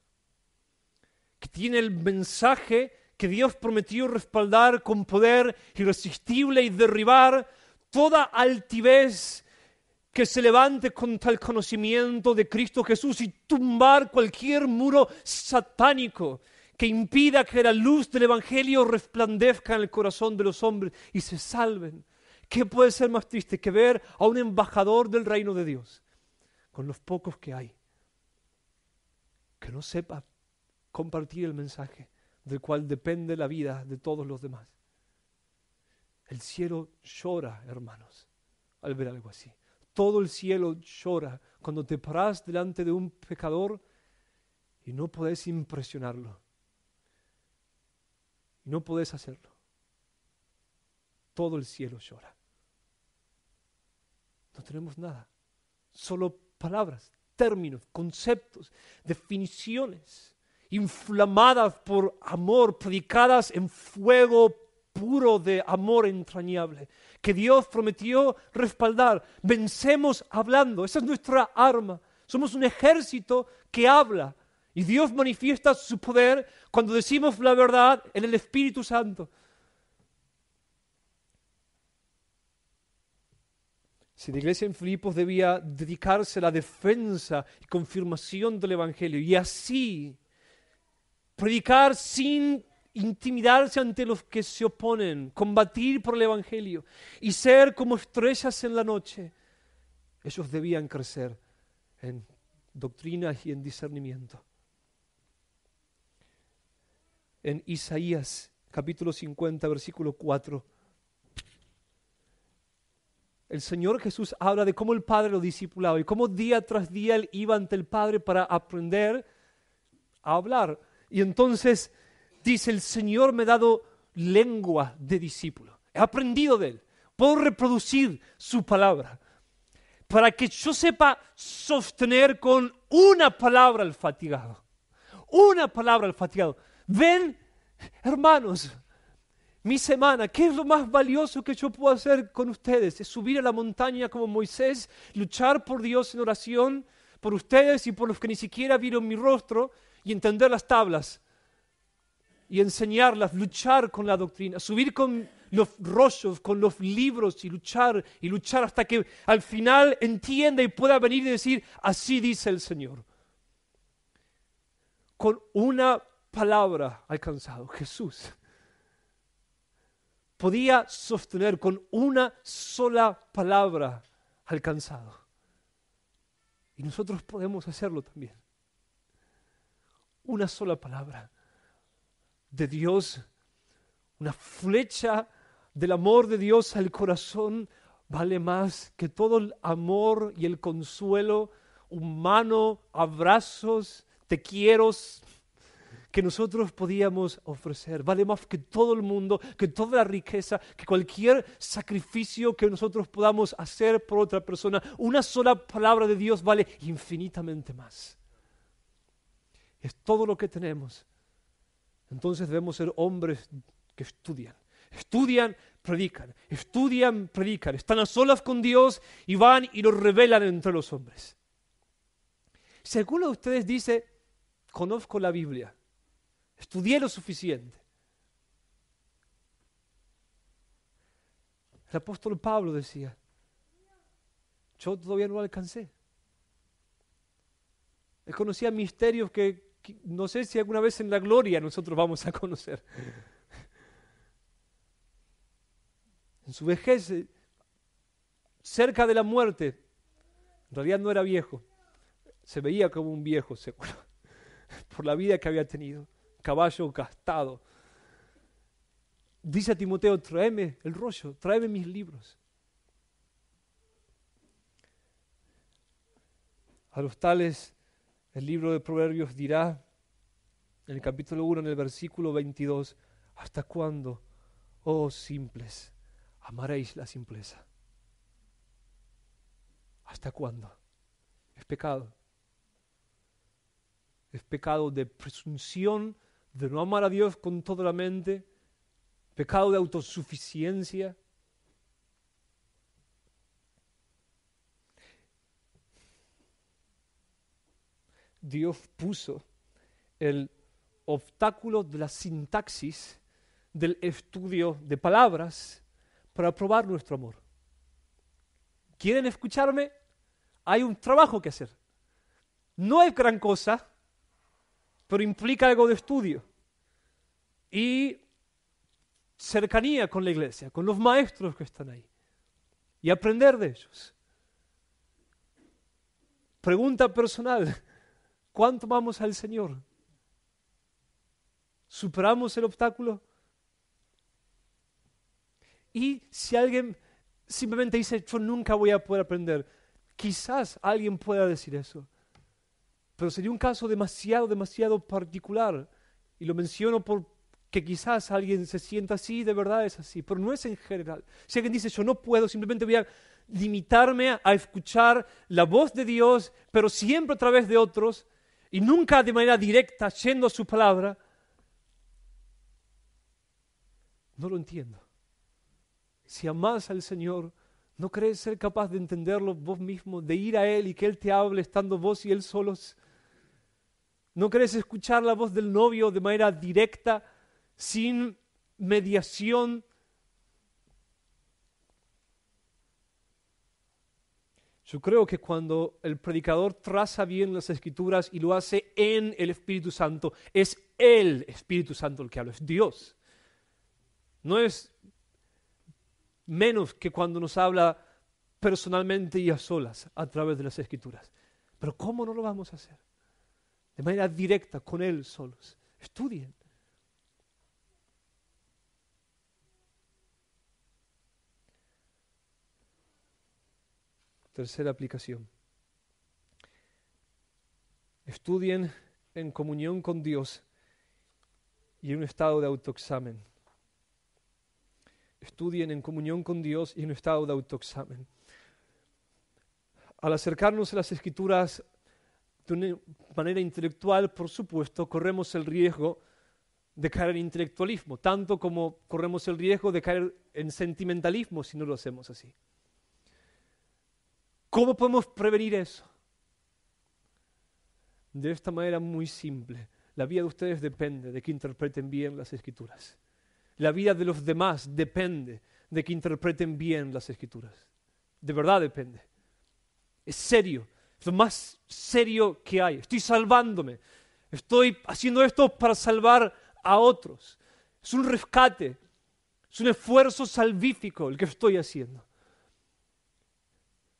Speaker 1: que tiene el mensaje que Dios prometió respaldar con poder irresistible y derribar toda altivez que se levante contra el conocimiento de Cristo Jesús y tumbar cualquier muro satánico que impida que la luz del Evangelio resplandezca en el corazón de los hombres y se salven. ¿Qué puede ser más triste que ver a un embajador del reino de Dios, con los pocos que hay, que no sepa compartir el mensaje del cual depende la vida de todos los demás. El cielo llora, hermanos, al ver algo así. Todo el cielo llora cuando te paras delante de un pecador y no podés impresionarlo. Y no podés hacerlo. Todo el cielo llora. No tenemos nada. Solo palabras, términos, conceptos, definiciones inflamadas por amor, predicadas en fuego puro de amor entrañable, que Dios prometió respaldar. Vencemos hablando, esa es nuestra arma. Somos un ejército que habla y Dios manifiesta su poder cuando decimos la verdad en el Espíritu Santo. Si la iglesia en Filipos debía dedicarse a la defensa y confirmación del Evangelio y así predicar sin intimidarse ante los que se oponen, combatir por el Evangelio y ser como estrellas en la noche. Ellos debían crecer en doctrinas y en discernimiento. En Isaías capítulo 50, versículo 4, el Señor Jesús habla de cómo el Padre lo discipulaba y cómo día tras día él iba ante el Padre para aprender a hablar y entonces dice, el Señor me ha dado lengua de discípulo. He aprendido de Él. Puedo reproducir su palabra. Para que yo sepa sostener con una palabra al fatigado. Una palabra al fatigado. Ven, hermanos, mi semana, ¿qué es lo más valioso que yo puedo hacer con ustedes? Es subir a la montaña como Moisés, luchar por Dios en oración, por ustedes y por los que ni siquiera vieron mi rostro, y entender las tablas y enseñarlas, luchar con la doctrina, subir con los rollos, con los libros y luchar y luchar hasta que al final entienda y pueda venir y decir, así dice el Señor. Con una palabra alcanzado, Jesús podía sostener con una sola palabra alcanzado. Y nosotros podemos hacerlo también una sola palabra de Dios, una flecha del amor de Dios al corazón vale más que todo el amor y el consuelo humano, abrazos, te quiero que nosotros podíamos ofrecer. Vale más que todo el mundo, que toda la riqueza, que cualquier sacrificio que nosotros podamos hacer por otra persona. Una sola palabra de Dios vale infinitamente más es todo lo que tenemos. Entonces debemos ser hombres que estudian, estudian, predican, estudian, predican, están a solas con Dios y van y lo revelan entre los hombres. Según ustedes dice, conozco la Biblia, estudié lo suficiente. El apóstol Pablo decía, yo todavía no lo alcancé. Él conocía misterios que no sé si alguna vez en la gloria nosotros vamos a conocer. En su vejez, eh, cerca de la muerte, en realidad no era viejo, se veía como un viejo, por la vida que había tenido, caballo gastado. Dice a Timoteo, tráeme el rollo, tráeme mis libros. A los tales el libro de Proverbios dirá en el capítulo 1, en el versículo 22, ¿hasta cuándo, oh simples, amaréis la simpleza? ¿Hasta cuándo? Es pecado. Es pecado de presunción, de no amar a Dios con toda la mente, pecado de autosuficiencia, Dios puso el obstáculo de la sintaxis del estudio de palabras para probar nuestro amor. ¿Quieren escucharme? Hay un trabajo que hacer. No es gran cosa, pero implica algo de estudio y cercanía con la iglesia, con los maestros que están ahí y aprender de ellos. Pregunta personal. ¿Cuánto vamos al Señor? ¿Superamos el obstáculo? Y si alguien simplemente dice, yo nunca voy a poder aprender, quizás alguien pueda decir eso. Pero sería un caso demasiado, demasiado particular. Y lo menciono porque quizás alguien se sienta así, de verdad es así, pero no es en general. Si alguien dice, yo no puedo, simplemente voy a limitarme a escuchar la voz de Dios, pero siempre a través de otros, y nunca de manera directa, yendo a su palabra, no lo entiendo. Si amas al Señor, ¿no crees ser capaz de entenderlo vos mismo, de ir a Él y que Él te hable estando vos y Él solos? ¿No crees escuchar la voz del novio de manera directa, sin mediación Yo creo que cuando el predicador traza bien las escrituras y lo hace en el Espíritu Santo, es el Espíritu Santo el que habla, es Dios. No es menos que cuando nos habla personalmente y a solas a través de las escrituras. Pero ¿cómo no lo vamos a hacer? De manera directa, con Él solos. Estudien, Tercera aplicación. Estudien en comunión con Dios y en un estado de autoexamen. Estudien en comunión con Dios y en un estado de autoexamen. Al acercarnos a las escrituras de una manera intelectual, por supuesto, corremos el riesgo de caer en intelectualismo, tanto como corremos el riesgo de caer en sentimentalismo si no lo hacemos así. ¿Cómo podemos prevenir eso? De esta manera muy simple. La vida de ustedes depende de que interpreten bien las escrituras. La vida de los demás depende de que interpreten bien las escrituras. De verdad depende. Es serio. Es lo más serio que hay. Estoy salvándome. Estoy haciendo esto para salvar a otros. Es un rescate. Es un esfuerzo salvífico el que estoy haciendo.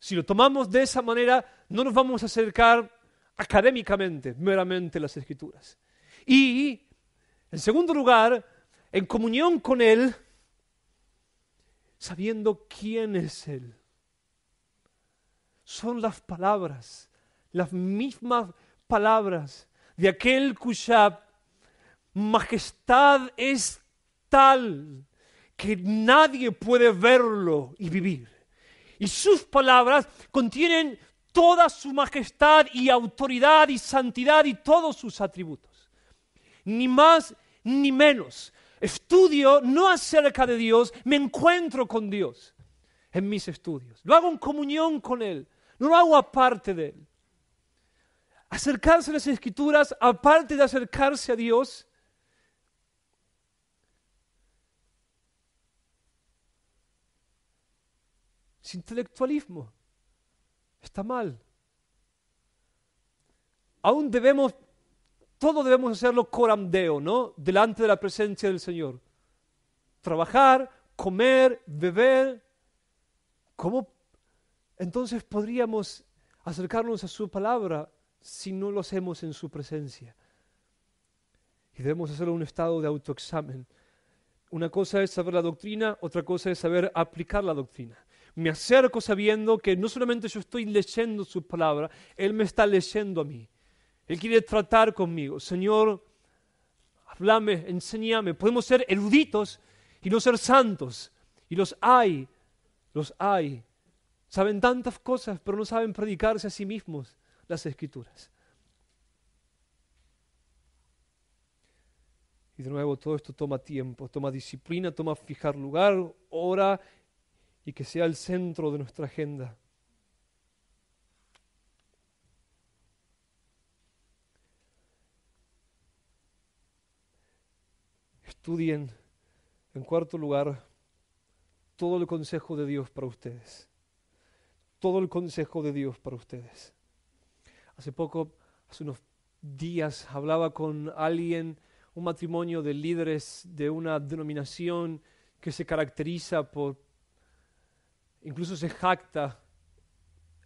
Speaker 1: Si lo tomamos de esa manera, no nos vamos a acercar académicamente, meramente las escrituras. Y, en segundo lugar, en comunión con Él, sabiendo quién es Él. Son las palabras, las mismas palabras de aquel cuya majestad es tal que nadie puede verlo y vivir. Y sus palabras contienen toda su majestad y autoridad y santidad y todos sus atributos. Ni más ni menos. Estudio no acerca de Dios, me encuentro con Dios en mis estudios. Lo hago en comunión con Él, no lo hago aparte de Él. Acercarse a las escrituras, aparte de acercarse a Dios, Es intelectualismo. Está mal. Aún debemos, todo debemos hacerlo coramdeo, ¿no? Delante de la presencia del Señor. Trabajar, comer, beber. ¿Cómo entonces podríamos acercarnos a su palabra si no lo hacemos en su presencia? Y debemos hacerlo un estado de autoexamen. Una cosa es saber la doctrina, otra cosa es saber aplicar la doctrina. Me acerco sabiendo que no solamente yo estoy leyendo su palabra, Él me está leyendo a mí. Él quiere tratar conmigo. Señor, hablame, enséñame. Podemos ser eruditos y no ser santos. Y los hay, los hay. Saben tantas cosas, pero no saben predicarse a sí mismos las escrituras. Y de nuevo, todo esto toma tiempo, toma disciplina, toma fijar lugar, hora y que sea el centro de nuestra agenda. Estudien, en cuarto lugar, todo el consejo de Dios para ustedes. Todo el consejo de Dios para ustedes. Hace poco, hace unos días, hablaba con alguien, un matrimonio de líderes de una denominación que se caracteriza por incluso se jacta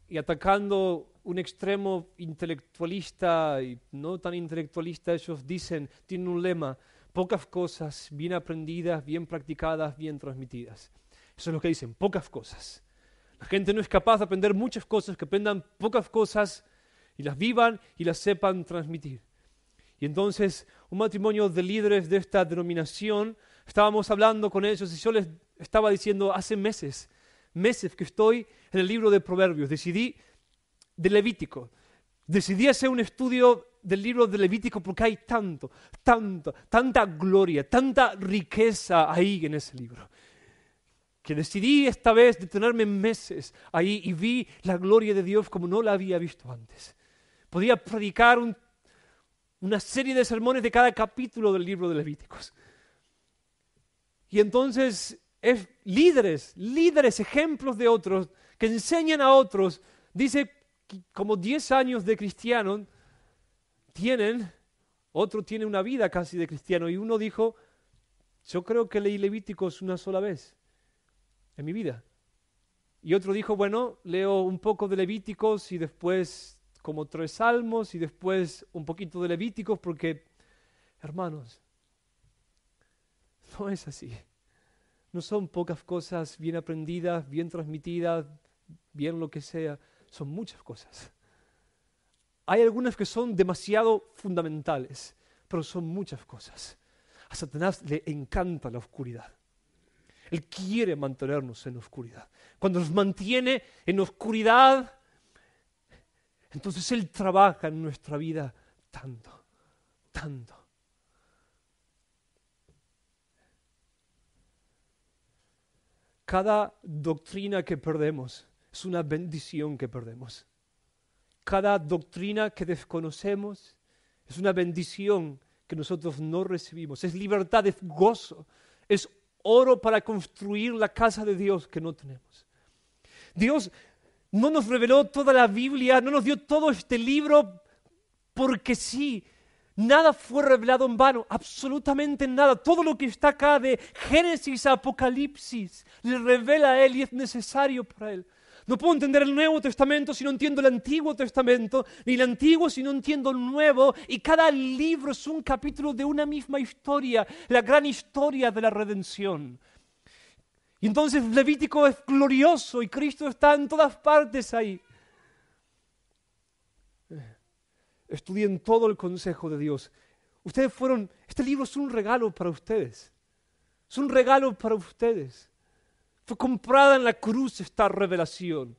Speaker 1: y atacando un extremo intelectualista y no tan intelectualista, ellos dicen, tienen un lema, pocas cosas bien aprendidas, bien practicadas, bien transmitidas. Eso es lo que dicen, pocas cosas. La gente no es capaz de aprender muchas cosas, que aprendan pocas cosas y las vivan y las sepan transmitir. Y entonces, un matrimonio de líderes de esta denominación, estábamos hablando con ellos y yo les estaba diciendo hace meses, meses que estoy en el libro de Proverbios, decidí de Levítico, decidí hacer un estudio del libro de Levítico porque hay tanto, tanta, tanta gloria, tanta riqueza ahí en ese libro que decidí esta vez detenerme meses ahí y vi la gloria de Dios como no la había visto antes. Podía predicar una serie de sermones de cada capítulo del libro de Levíticos. Y entonces es líderes, líderes, ejemplos de otros, que enseñan a otros. Dice, como 10 años de cristiano tienen, otro tiene una vida casi de cristiano, y uno dijo, yo creo que leí Levíticos una sola vez en mi vida. Y otro dijo, bueno, leo un poco de Levíticos y después como tres salmos y después un poquito de Levíticos porque, hermanos, no es así. No son pocas cosas bien aprendidas, bien transmitidas, bien lo que sea. Son muchas cosas. Hay algunas que son demasiado fundamentales, pero son muchas cosas. A Satanás le encanta la oscuridad. Él quiere mantenernos en oscuridad. Cuando nos mantiene en oscuridad, entonces Él trabaja en nuestra vida tanto, tanto. Cada doctrina que perdemos es una bendición que perdemos. Cada doctrina que desconocemos es una bendición que nosotros no recibimos. Es libertad, es gozo, es oro para construir la casa de Dios que no tenemos. Dios no nos reveló toda la Biblia, no nos dio todo este libro porque sí, Nada fue revelado en vano, absolutamente nada. Todo lo que está acá de Génesis a Apocalipsis le revela a Él y es necesario para Él. No puedo entender el Nuevo Testamento si no entiendo el Antiguo Testamento, ni el Antiguo si no entiendo el Nuevo. Y cada libro es un capítulo de una misma historia, la gran historia de la redención. Y entonces Levítico es glorioso y Cristo está en todas partes ahí. Estudien todo el consejo de Dios. Ustedes fueron, este libro es un regalo para ustedes. Es un regalo para ustedes. Fue comprada en la cruz esta revelación.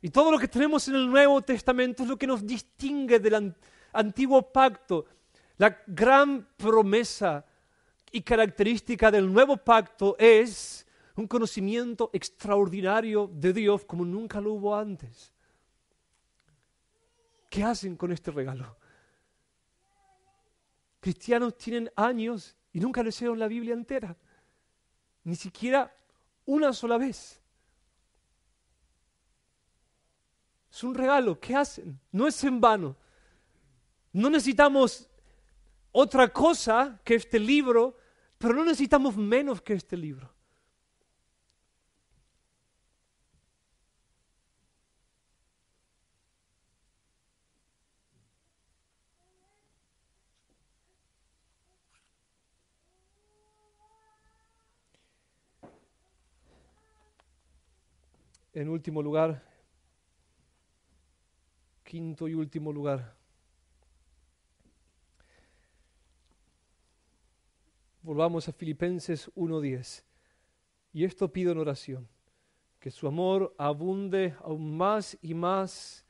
Speaker 1: Y todo lo que tenemos en el Nuevo Testamento es lo que nos distingue del antiguo pacto. La gran promesa y característica del nuevo pacto es un conocimiento extraordinario de Dios como nunca lo hubo antes. ¿Qué hacen con este regalo? Cristianos tienen años y nunca leyeron la Biblia entera, ni siquiera una sola vez. Es un regalo, ¿qué hacen? No es en vano. No necesitamos otra cosa que este libro, pero no necesitamos menos que este libro. En último lugar, quinto y último lugar, volvamos a Filipenses 1.10. Y esto pido en oración, que su amor abunde aún más y más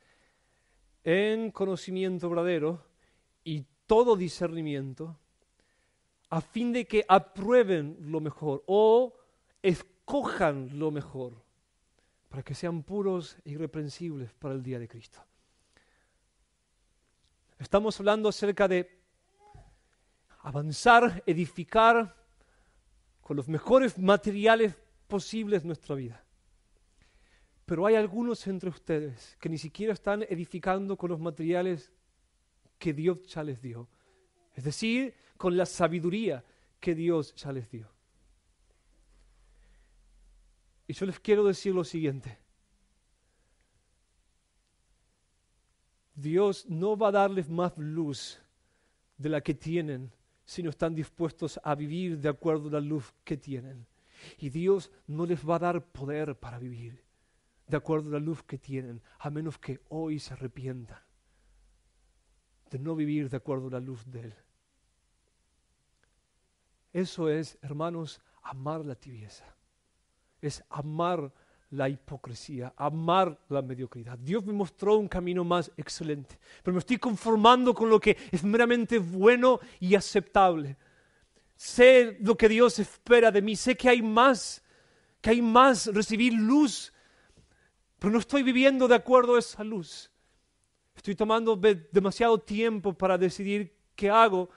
Speaker 1: en conocimiento verdadero y todo discernimiento, a fin de que aprueben lo mejor o escojan lo mejor para que sean puros e irreprensibles para el día de Cristo. Estamos hablando acerca de avanzar, edificar con los mejores materiales posibles nuestra vida. Pero hay algunos entre ustedes que ni siquiera están edificando con los materiales que Dios ya les dio. Es decir, con la sabiduría que Dios ya les dio. Y yo les quiero decir lo siguiente. Dios no va a darles más luz de la que tienen si no están dispuestos a vivir de acuerdo a la luz que tienen. Y Dios no les va a dar poder para vivir de acuerdo a la luz que tienen, a menos que hoy se arrepientan de no vivir de acuerdo a la luz de Él. Eso es, hermanos, amar la tibieza es amar la hipocresía, amar la mediocridad. Dios me mostró un camino más excelente, pero me estoy conformando con lo que es meramente bueno y aceptable. Sé lo que Dios espera de mí, sé que hay más, que hay más, recibir luz, pero no estoy viviendo de acuerdo a esa luz. Estoy tomando demasiado tiempo para decidir qué hago.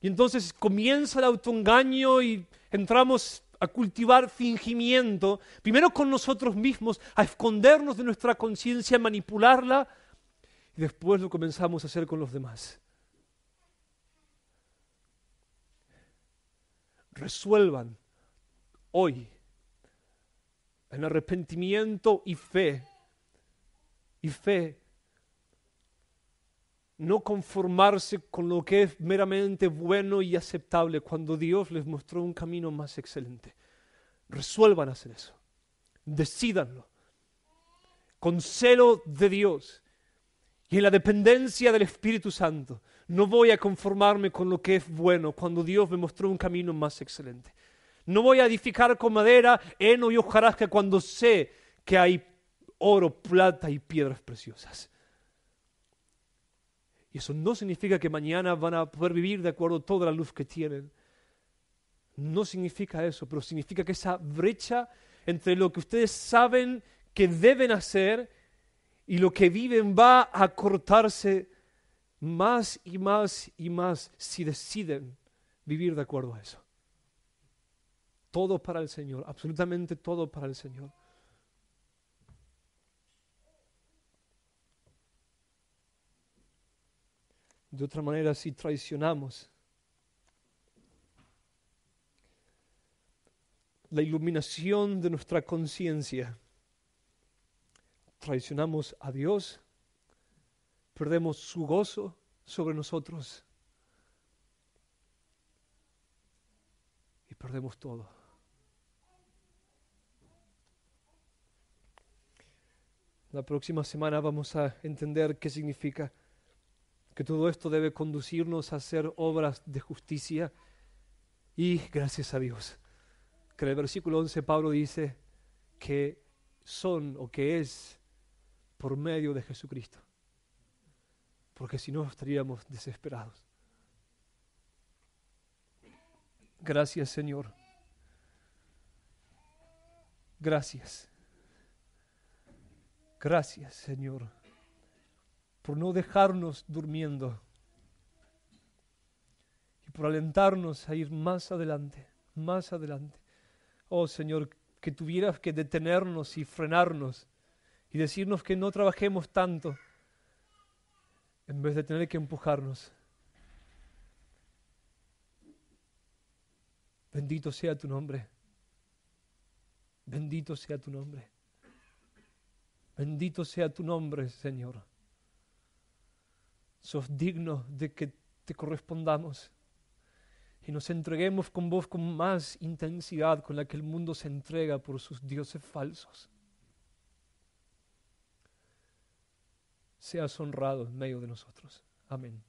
Speaker 1: Y entonces comienza el autoengaño y entramos a cultivar fingimiento, primero con nosotros mismos, a escondernos de nuestra conciencia, a manipularla, y después lo comenzamos a hacer con los demás. Resuelvan hoy en arrepentimiento y fe, y fe no conformarse con lo que es meramente bueno y aceptable cuando Dios les mostró un camino más excelente. Resuelvan hacer eso. Decídanlo. Con celo de Dios y en la dependencia del Espíritu Santo. No voy a conformarme con lo que es bueno cuando Dios me mostró un camino más excelente. No voy a edificar con madera, heno y hojarasca cuando sé que hay oro, plata y piedras preciosas eso no significa que mañana van a poder vivir de acuerdo a toda la luz que tienen. No significa eso, pero significa que esa brecha entre lo que ustedes saben que deben hacer y lo que viven va a cortarse más y más y más si deciden vivir de acuerdo a eso. Todo para el Señor, absolutamente todo para el Señor. De otra manera, si traicionamos la iluminación de nuestra conciencia, traicionamos a Dios, perdemos su gozo sobre nosotros y perdemos todo. La próxima semana vamos a entender qué significa que todo esto debe conducirnos a hacer obras de justicia. Y gracias a Dios, que en el versículo 11 Pablo dice que son o que es por medio de Jesucristo. Porque si no estaríamos desesperados. Gracias Señor. Gracias. Gracias Señor por no dejarnos durmiendo y por alentarnos a ir más adelante, más adelante. Oh Señor, que tuvieras que detenernos y frenarnos y decirnos que no trabajemos tanto en vez de tener que empujarnos. Bendito sea tu nombre. Bendito sea tu nombre. Bendito sea tu nombre, Señor sos digno de que te correspondamos y nos entreguemos con vos con más intensidad con la que el mundo se entrega por sus dioses falsos. Seas honrado en medio de nosotros. Amén.